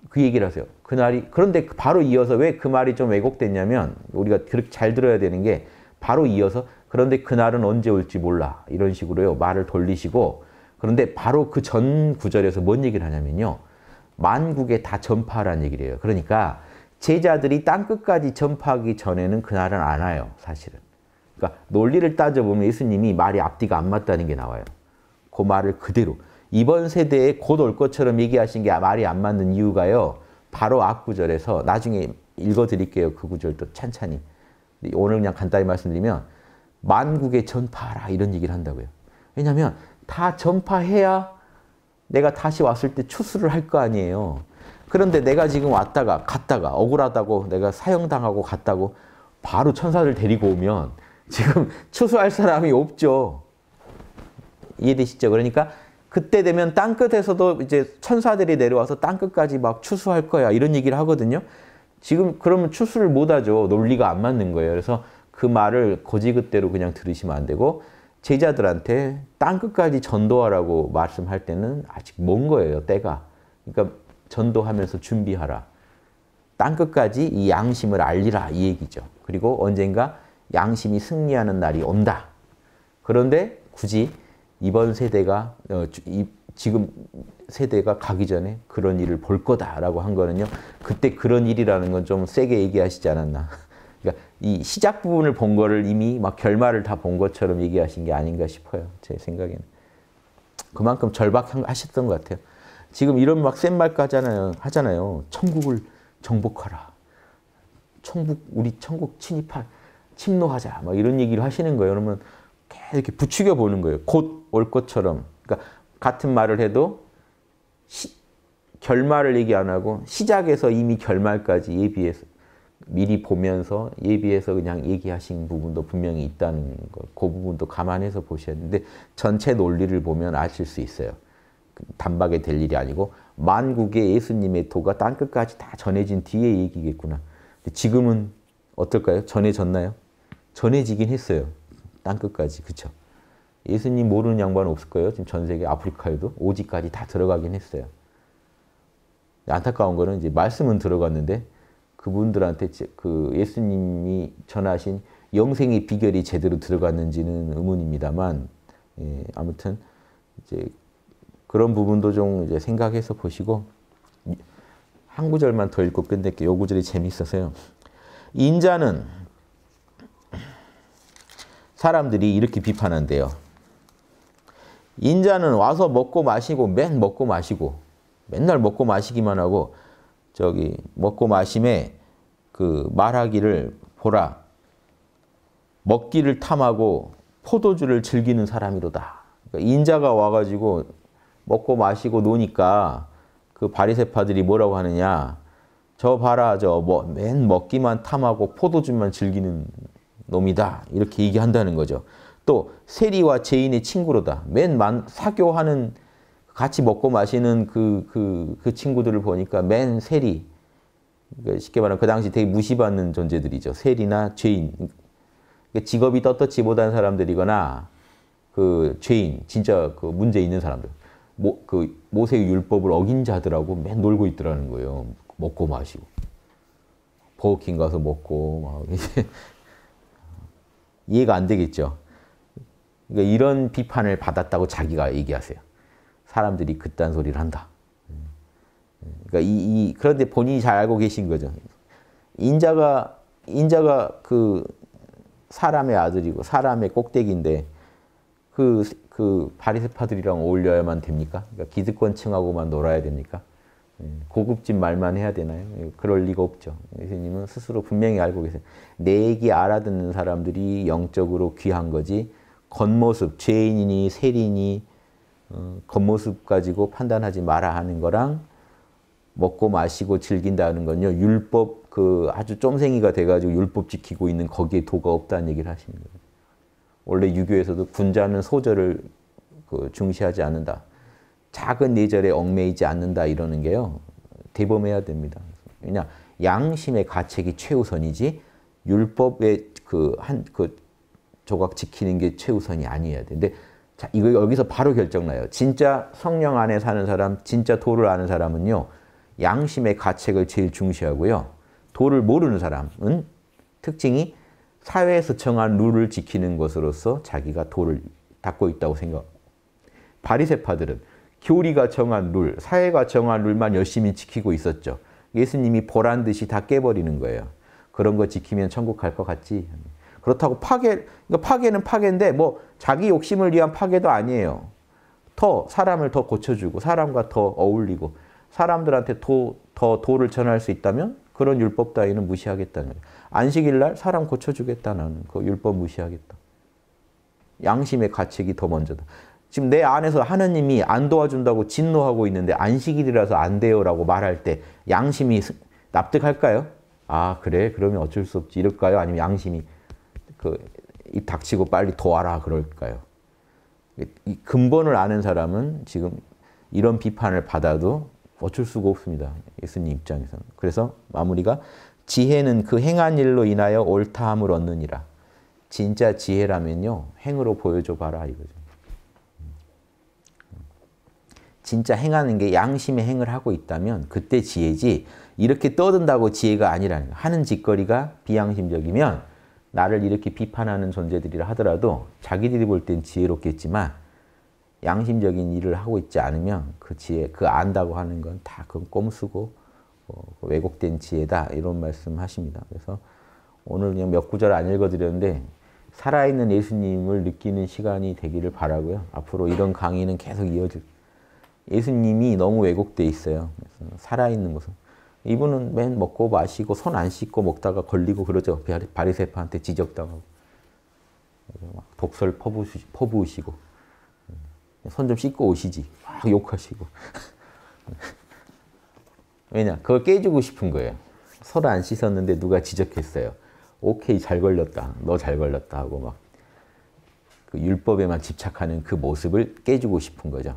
그 얘기를 하세요. 그날이 그런데 바로 이어서 왜 그 말이 좀 왜곡됐냐면 우리가 그렇게 잘 들어야 되는 게 바로 이어서 그런데 그날은 언제 올지 몰라 이런 식으로요 말을 돌리시고 그런데 바로 그 전 구절에서 뭔 얘기를 하냐면요 만국에 다 전파하라는 얘기를 해요. 그러니까 제자들이 땅 끝까지 전파하기 전에는 그날은 안 와요 사실은. 그러니까 논리를 따져보면 예수님이 말이 앞뒤가 안 맞다는 게 나와요. 그 말을 그대로 이번 세대에 곧 올 것처럼 얘기하신 게 말이 안 맞는 이유가요. 바로 앞구절에서 나중에 읽어드릴게요. 그 구절도 찬찬히. 오늘 그냥 간단히 말씀드리면 만국에 전파하라 이런 얘기를 한다고요. 왜냐하면 다 전파해야 내가 다시 왔을 때 추수를 할 거 아니에요. 그런데 내가 지금 왔다가 갔다가 억울하다고 내가 사형당하고 갔다고 바로 천사를 데리고 오면 지금 추수할 사람이 없죠. 이해되시죠? 그러니까 그때 되면 땅끝에서도 이제 천사들이 내려와서 땅끝까지 막 추수할 거야. 이런 얘기를 하거든요. 지금 그러면 추수를 못하죠. 논리가 안 맞는 거예요. 그래서 그 말을 거지그대로 그냥 들으시면 안 되고 제자들한테 땅끝까지 전도하라고 말씀할 때는 아직 먼 거예요. 때가. 그러니까 전도하면서 준비하라. 땅끝까지 이 양심을 알리라 이 얘기죠. 그리고 언젠가 양심이 승리하는 날이 온다. 그런데 굳이 이번 세대가 어, 이, 지금 세대가 가기 전에 그런 일을 볼 거다라고 한 거는요. 그때 그런 일이라는 건 좀 세게 얘기하시지 않았나. 그러니까 이 시작 부분을 본 거를 이미 막 결말을 다 본 것처럼 얘기하신 게 아닌가 싶어요. 제 생각에는. 그만큼 절박하셨던 것 같아요. 지금 이런 막 센 말까지 하잖아요. 하잖아요. 천국을 정복하라. 천국, 우리 천국 침입할, 침노하자. 막 이런 얘기를 하시는 거예요. 그러면 계속 이렇게 부추겨 보는 거예요. 곧올 것처럼 그러니까 같은 말을 해도 시, 결말을 얘기 안 하고 시작에서 이미 결말까지 예비해서 미리 보면서 예비해서 그냥 얘기하신 부분도 분명히 있다는 걸, 그 부분도 감안해서 보셨는데 전체 논리를 보면 아실 수 있어요. 단박에 될 일이 아니고 만국의 예수님의 도가 땅끝까지 다 전해진 뒤에 얘기겠구나. 지금은 어떨까요? 전해졌나요? 전해지긴 했어요. 땅끝까지. 그렇죠? 예수님 모르는 양반은 없을 거예요. 지금 전 세계 아프리카에도 오지까지 다 들어가긴 했어요. 안타까운 거는 이제 말씀은 들어갔는데 그분들한테 그 예수님이 전하신 영생의 비결이 제대로 들어갔는지는 의문입니다만 예, 아무튼 이제 그런 부분도 좀 이제 생각해서 보시고 한 구절만 더 읽고 끝낼게요. 요 구절이 재밌어서요. 인자는 사람들이 이렇게 비판한대요. 인자는 와서 먹고 마시고 맨 먹고 마시고 맨날 먹고 마시기만 하고 저기 먹고 마심에 그 말하기를 보라 먹기를 탐하고 포도주를 즐기는 사람이로다. 그러니까 인자가 와가지고 먹고 마시고 노니까 그 바리세파들이 뭐라고 하느냐 저 봐라 저맨 뭐 먹기만 탐하고 포도주만 즐기는 놈이다 이렇게 얘기한다는 거죠. 또 세리와 죄인의 친구로다. 맨 만, 사교하는 같이 먹고 마시는 그, 그, 그 친구들을 보니까 맨 세리, 그러니까 쉽게 말하면 그 당시 되게 무시받는 존재들이죠. 세리나 죄인. 그러니까 직업이 떳떳지 못한 사람들이거나 그 죄인, 진짜 그 문제 있는 사람들. 모, 그 모세의 율법을 어긴 자들하고 맨 놀고 있더라는 거예요. 먹고 마시고. 버킹 가서 먹고 막 이제 이해가 안 되겠죠. 그러니까 이런 비판을 받았다고 자기가 얘기하세요. 사람들이 그딴 소리를 한다. 그러니까 이, 이 그런데 본인이 잘 알고 계신 거죠. 인자가 인자가 그 사람의 아들이고 사람의 꼭대기인데 그, 그 바리세파들이랑 어울려야만 됩니까? 그러니까 기득권층하고만 놀아야 됩니까? 음, 고급진 말만 해야 되나요? 예, 그럴 리가 없죠. 예수님은 스스로 분명히 알고 계세요. 내 얘기 알아듣는 사람들이 영적으로 귀한 거지 겉모습, 죄인이니 세리니 어, 겉모습 가지고 판단하지 마라 하는 거랑 먹고 마시고 즐긴다는 건요. 율법 그 아주 쫌생이가 돼가지고 율법 지키고 있는 거기에 도가 없다는 얘기를 하시는 거예요. 원래 유교에서도 군자는 소절을 그 중시하지 않는다. 작은 예절에 얽매이지 않는다 이러는 게요. 대범해야 됩니다. 왜냐 양심의 가책이 최우선이지 율법의 그 한그 그 조각 지키는 게 최우선이 아니어야 돼. 근데 자, 이거 여기서 바로 결정나요. 진짜 성령 안에 사는 사람, 진짜 도를 아는 사람은요. 양심의 가책을 제일 중시하고요. 도를 모르는 사람은 특징이 사회에서 정한 룰을 지키는 것으로서 자기가 도를 닦고 있다고 생각. 바리세파들은 교리가 정한 룰, 사회가 정한 룰만 열심히 지키고 있었죠. 예수님이 보란 듯이 다 깨버리는 거예요. 그런 거 지키면 천국 갈 것 같지? 그렇다고 파괴, 그러니까 파괴는 파괴인데 뭐 자기 욕심을 위한 파괴도 아니에요. 더 사람을 더 고쳐주고 사람과 더 어울리고 사람들한테 도, 더 도를 전할 수 있다면 그런 율법 따위는 무시하겠다는 거예요. 안식일 날 사람 고쳐주겠다는 그 율법 무시하겠다. 양심의 가책이 더 먼저다. 지금 내 안에서 하나님이 안 도와준다고 진노하고 있는데 안식일이라서 안 돼요라고 말할 때 양심이 납득할까요? 아 그래 그러면 어쩔 수 없지 이럴까요? 아니면 양심이 그입 닥치고 빨리 도와라 그럴까요? 이 근본을 아는 사람은 지금 이런 비판을 받아도 어쩔 수가 없습니다. 예수님 입장에서는. 그래서 마무리가 지혜는 그 행한 일로 인하여 옳다함을 얻느니라. 진짜 지혜라면요. 행으로 보여줘 봐라 이거죠. 진짜 행하는 게 양심의 행을 하고 있다면 그때 지혜지 이렇게 떠든다고 지혜가 아니라는 거 하는 짓거리가 비양심적이면 나를 이렇게 비판하는 존재들이라 하더라도 자기들이 볼 땐 지혜롭겠지만 양심적인 일을 하고 있지 않으면 그 지혜, 그 안다고 하는 건 다 그건 꼼수고 어, 그 왜곡된 지혜다 이런 말씀하십니다. 그래서 오늘 그냥 몇 구절 안 읽어드렸는데 살아있는 예수님을 느끼는 시간이 되기를 바라고요. 앞으로 이런 강의는 계속 이어질. 예수님이 너무 왜곡돼 있어요. 살아있는 것은 이분은 맨 먹고 마시고 손 안 씻고 먹다가 걸리고 그러죠. 바리세파한테 지적당하고. 독설 퍼부시, 퍼부으시고. 손 좀 씻고 오시지. 막 욕하시고. 왜냐? 그걸 깨주고 싶은 거예요. 서안 씻었는데 누가 지적했어요. 오케이, 잘 걸렸다. 너 잘 걸렸다 하고 막. 그 율법에만 집착하는 그 모습을 깨주고 싶은 거죠.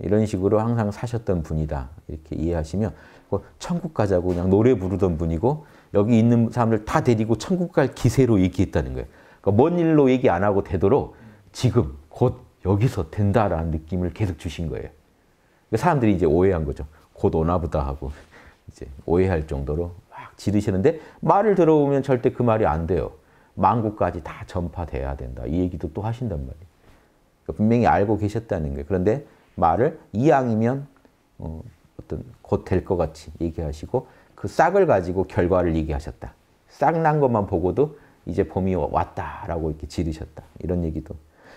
이런 식으로 항상 사셨던 분이다. 이렇게 이해하시면 뭐 천국 가자고 그냥 노래 부르던 분이고 여기 있는 사람들 다 데리고 천국 갈 기세로 얘기했다는 거예요. 그러니까 먼 일로 얘기 안 하고 되도록 지금 곧 여기서 된다라는 느낌을 계속 주신 거예요. 그러니까 사람들이 이제 오해한 거죠. 곧 오나 보다 하고 이제 오해할 정도로 막 지르시는데 말을 들어보면 절대 그 말이 안 돼요. 만국까지 다 전파돼야 된다. 이 얘기도 또 하신단 말이에요. 그러니까 분명히 알고 계셨다는 거예요. 그런데 말을 이왕이면 어, 어떤 곧 될 것 같이 얘기하시고 그 싹을 가지고 결과를 얘기하셨다. 싹 난 것만 보고도 이제 봄이 왔다라고 이렇게 지르셨다. 이런 얘기도.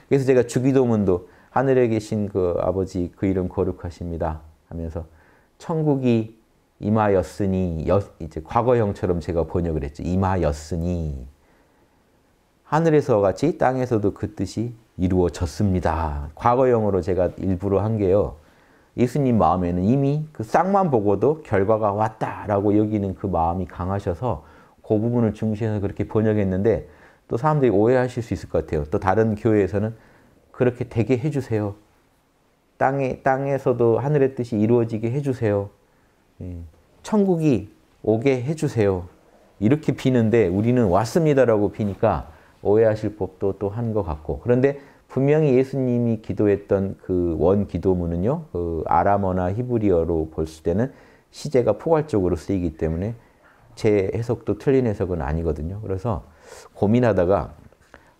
그래서 제가 주기도문도 하늘에 계신 그 아버지 그 이름 거룩하십니다 하면서 천국이 임하였으니 여, 이제 과거형처럼 제가 번역을 했죠. 임하였으니 하늘에서 같이 땅에서도 그 뜻이 이루어졌습니다. 과거형으로 제가 일부러 한 게요. 예수님 마음에는 이미 그 쌍만 보고도 결과가 왔다라고 여기는 그 마음이 강하셔서 그 부분을 중시해서 그렇게 번역했는데 또 사람들이 오해하실 수 있을 것 같아요. 또 다른 교회에서는 그렇게 되게 해주세요. 땅에, 땅에서도 하늘의 뜻이 이루어지게 해주세요. 예. 천국이 오게 해주세요. 이렇게 비는데 우리는 왔습니다라고 비니까 오해하실 법도 또 한 것 같고 그런데 분명히 예수님이 기도했던 그 원 기도문은요 그 아람어나 히브리어로 볼 때는 시제가 포괄적으로 쓰이기 때문에 제 해석도 틀린 해석은 아니거든요. 그래서 고민하다가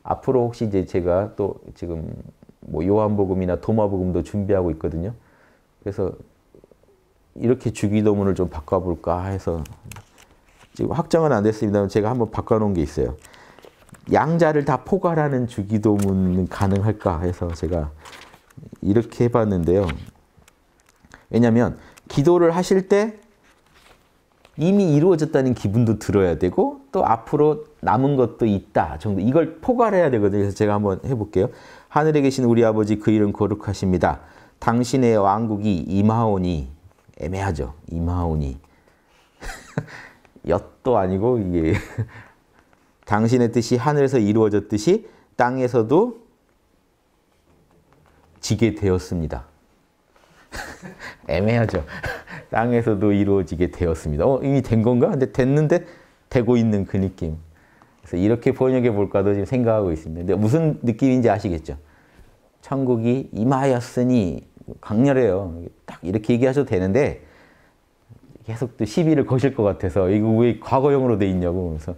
앞으로 혹시 이제 제가 또 지금 뭐 요한복음이나 도마복음도 준비하고 있거든요. 그래서 이렇게 주기도문을 좀 바꿔볼까 해서 지금 확정은 안 됐습니다만 제가 한번 바꿔놓은 게 있어요. 양자를 다 포괄하는 주기도문 가능할까 해서 제가 이렇게 해봤는데요. 왜냐하면 기도를 하실 때 이미 이루어졌다는 기분도 들어야 되고 또 앞으로 남은 것도 있다 정도 이걸 포괄해야 되거든요. 그래서 제가 한번 해볼게요. 하늘에 계신 우리 아버지 그 이름 거룩하십니다. 당신의 왕국이 임하오니 애매하죠. 임하오니 엿도 아니고 이게 당신의 뜻이 하늘에서 이루어졌듯이 땅에서도 지게 되었습니다. 애매하죠. 땅에서도 이루어지게 되었습니다. 어, 이미 된 건가? 근데 됐는데 되고 있는 그 느낌. 그래서 이렇게 번역해 볼까도 지금 생각하고 있습니다. 근데 무슨 느낌인지 아시겠죠? 천국이 임하였으니 강렬해요. 딱 이렇게 얘기하셔도 되는데 계속 또 시비를 거실 것 같아서 이거 왜 과거형으로 돼 있냐고 그래서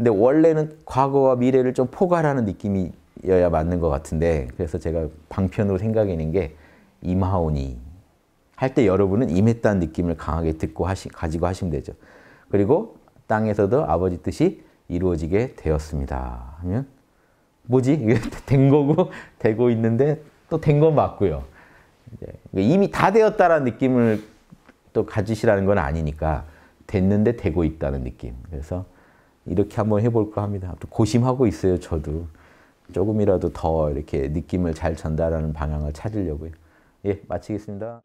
근데 원래는 과거와 미래를 좀 포괄하는 느낌이어야 맞는 것 같은데 그래서 제가 방편으로 생각해는게 임하오니 할 때 여러분은 임했다는 느낌을 강하게 듣고 하시, 가지고 하시면 되죠. 그리고 땅에서도 아버지 뜻이 이루어지게 되었습니다. 하면 뭐지? 된 거고 되고 있는데 또 된 건 맞고요. 그러니까 이미 다 되었다라는 느낌을 또 가지시라는 건 아니니까 됐는데 되고 있다는 느낌. 그래서 이렇게 한번 해볼까 합니다. 고심하고 있어요, 저도. 조금이라도 더 이렇게 느낌을 잘 전달하는 방향을 찾으려고요. 예, 마치겠습니다.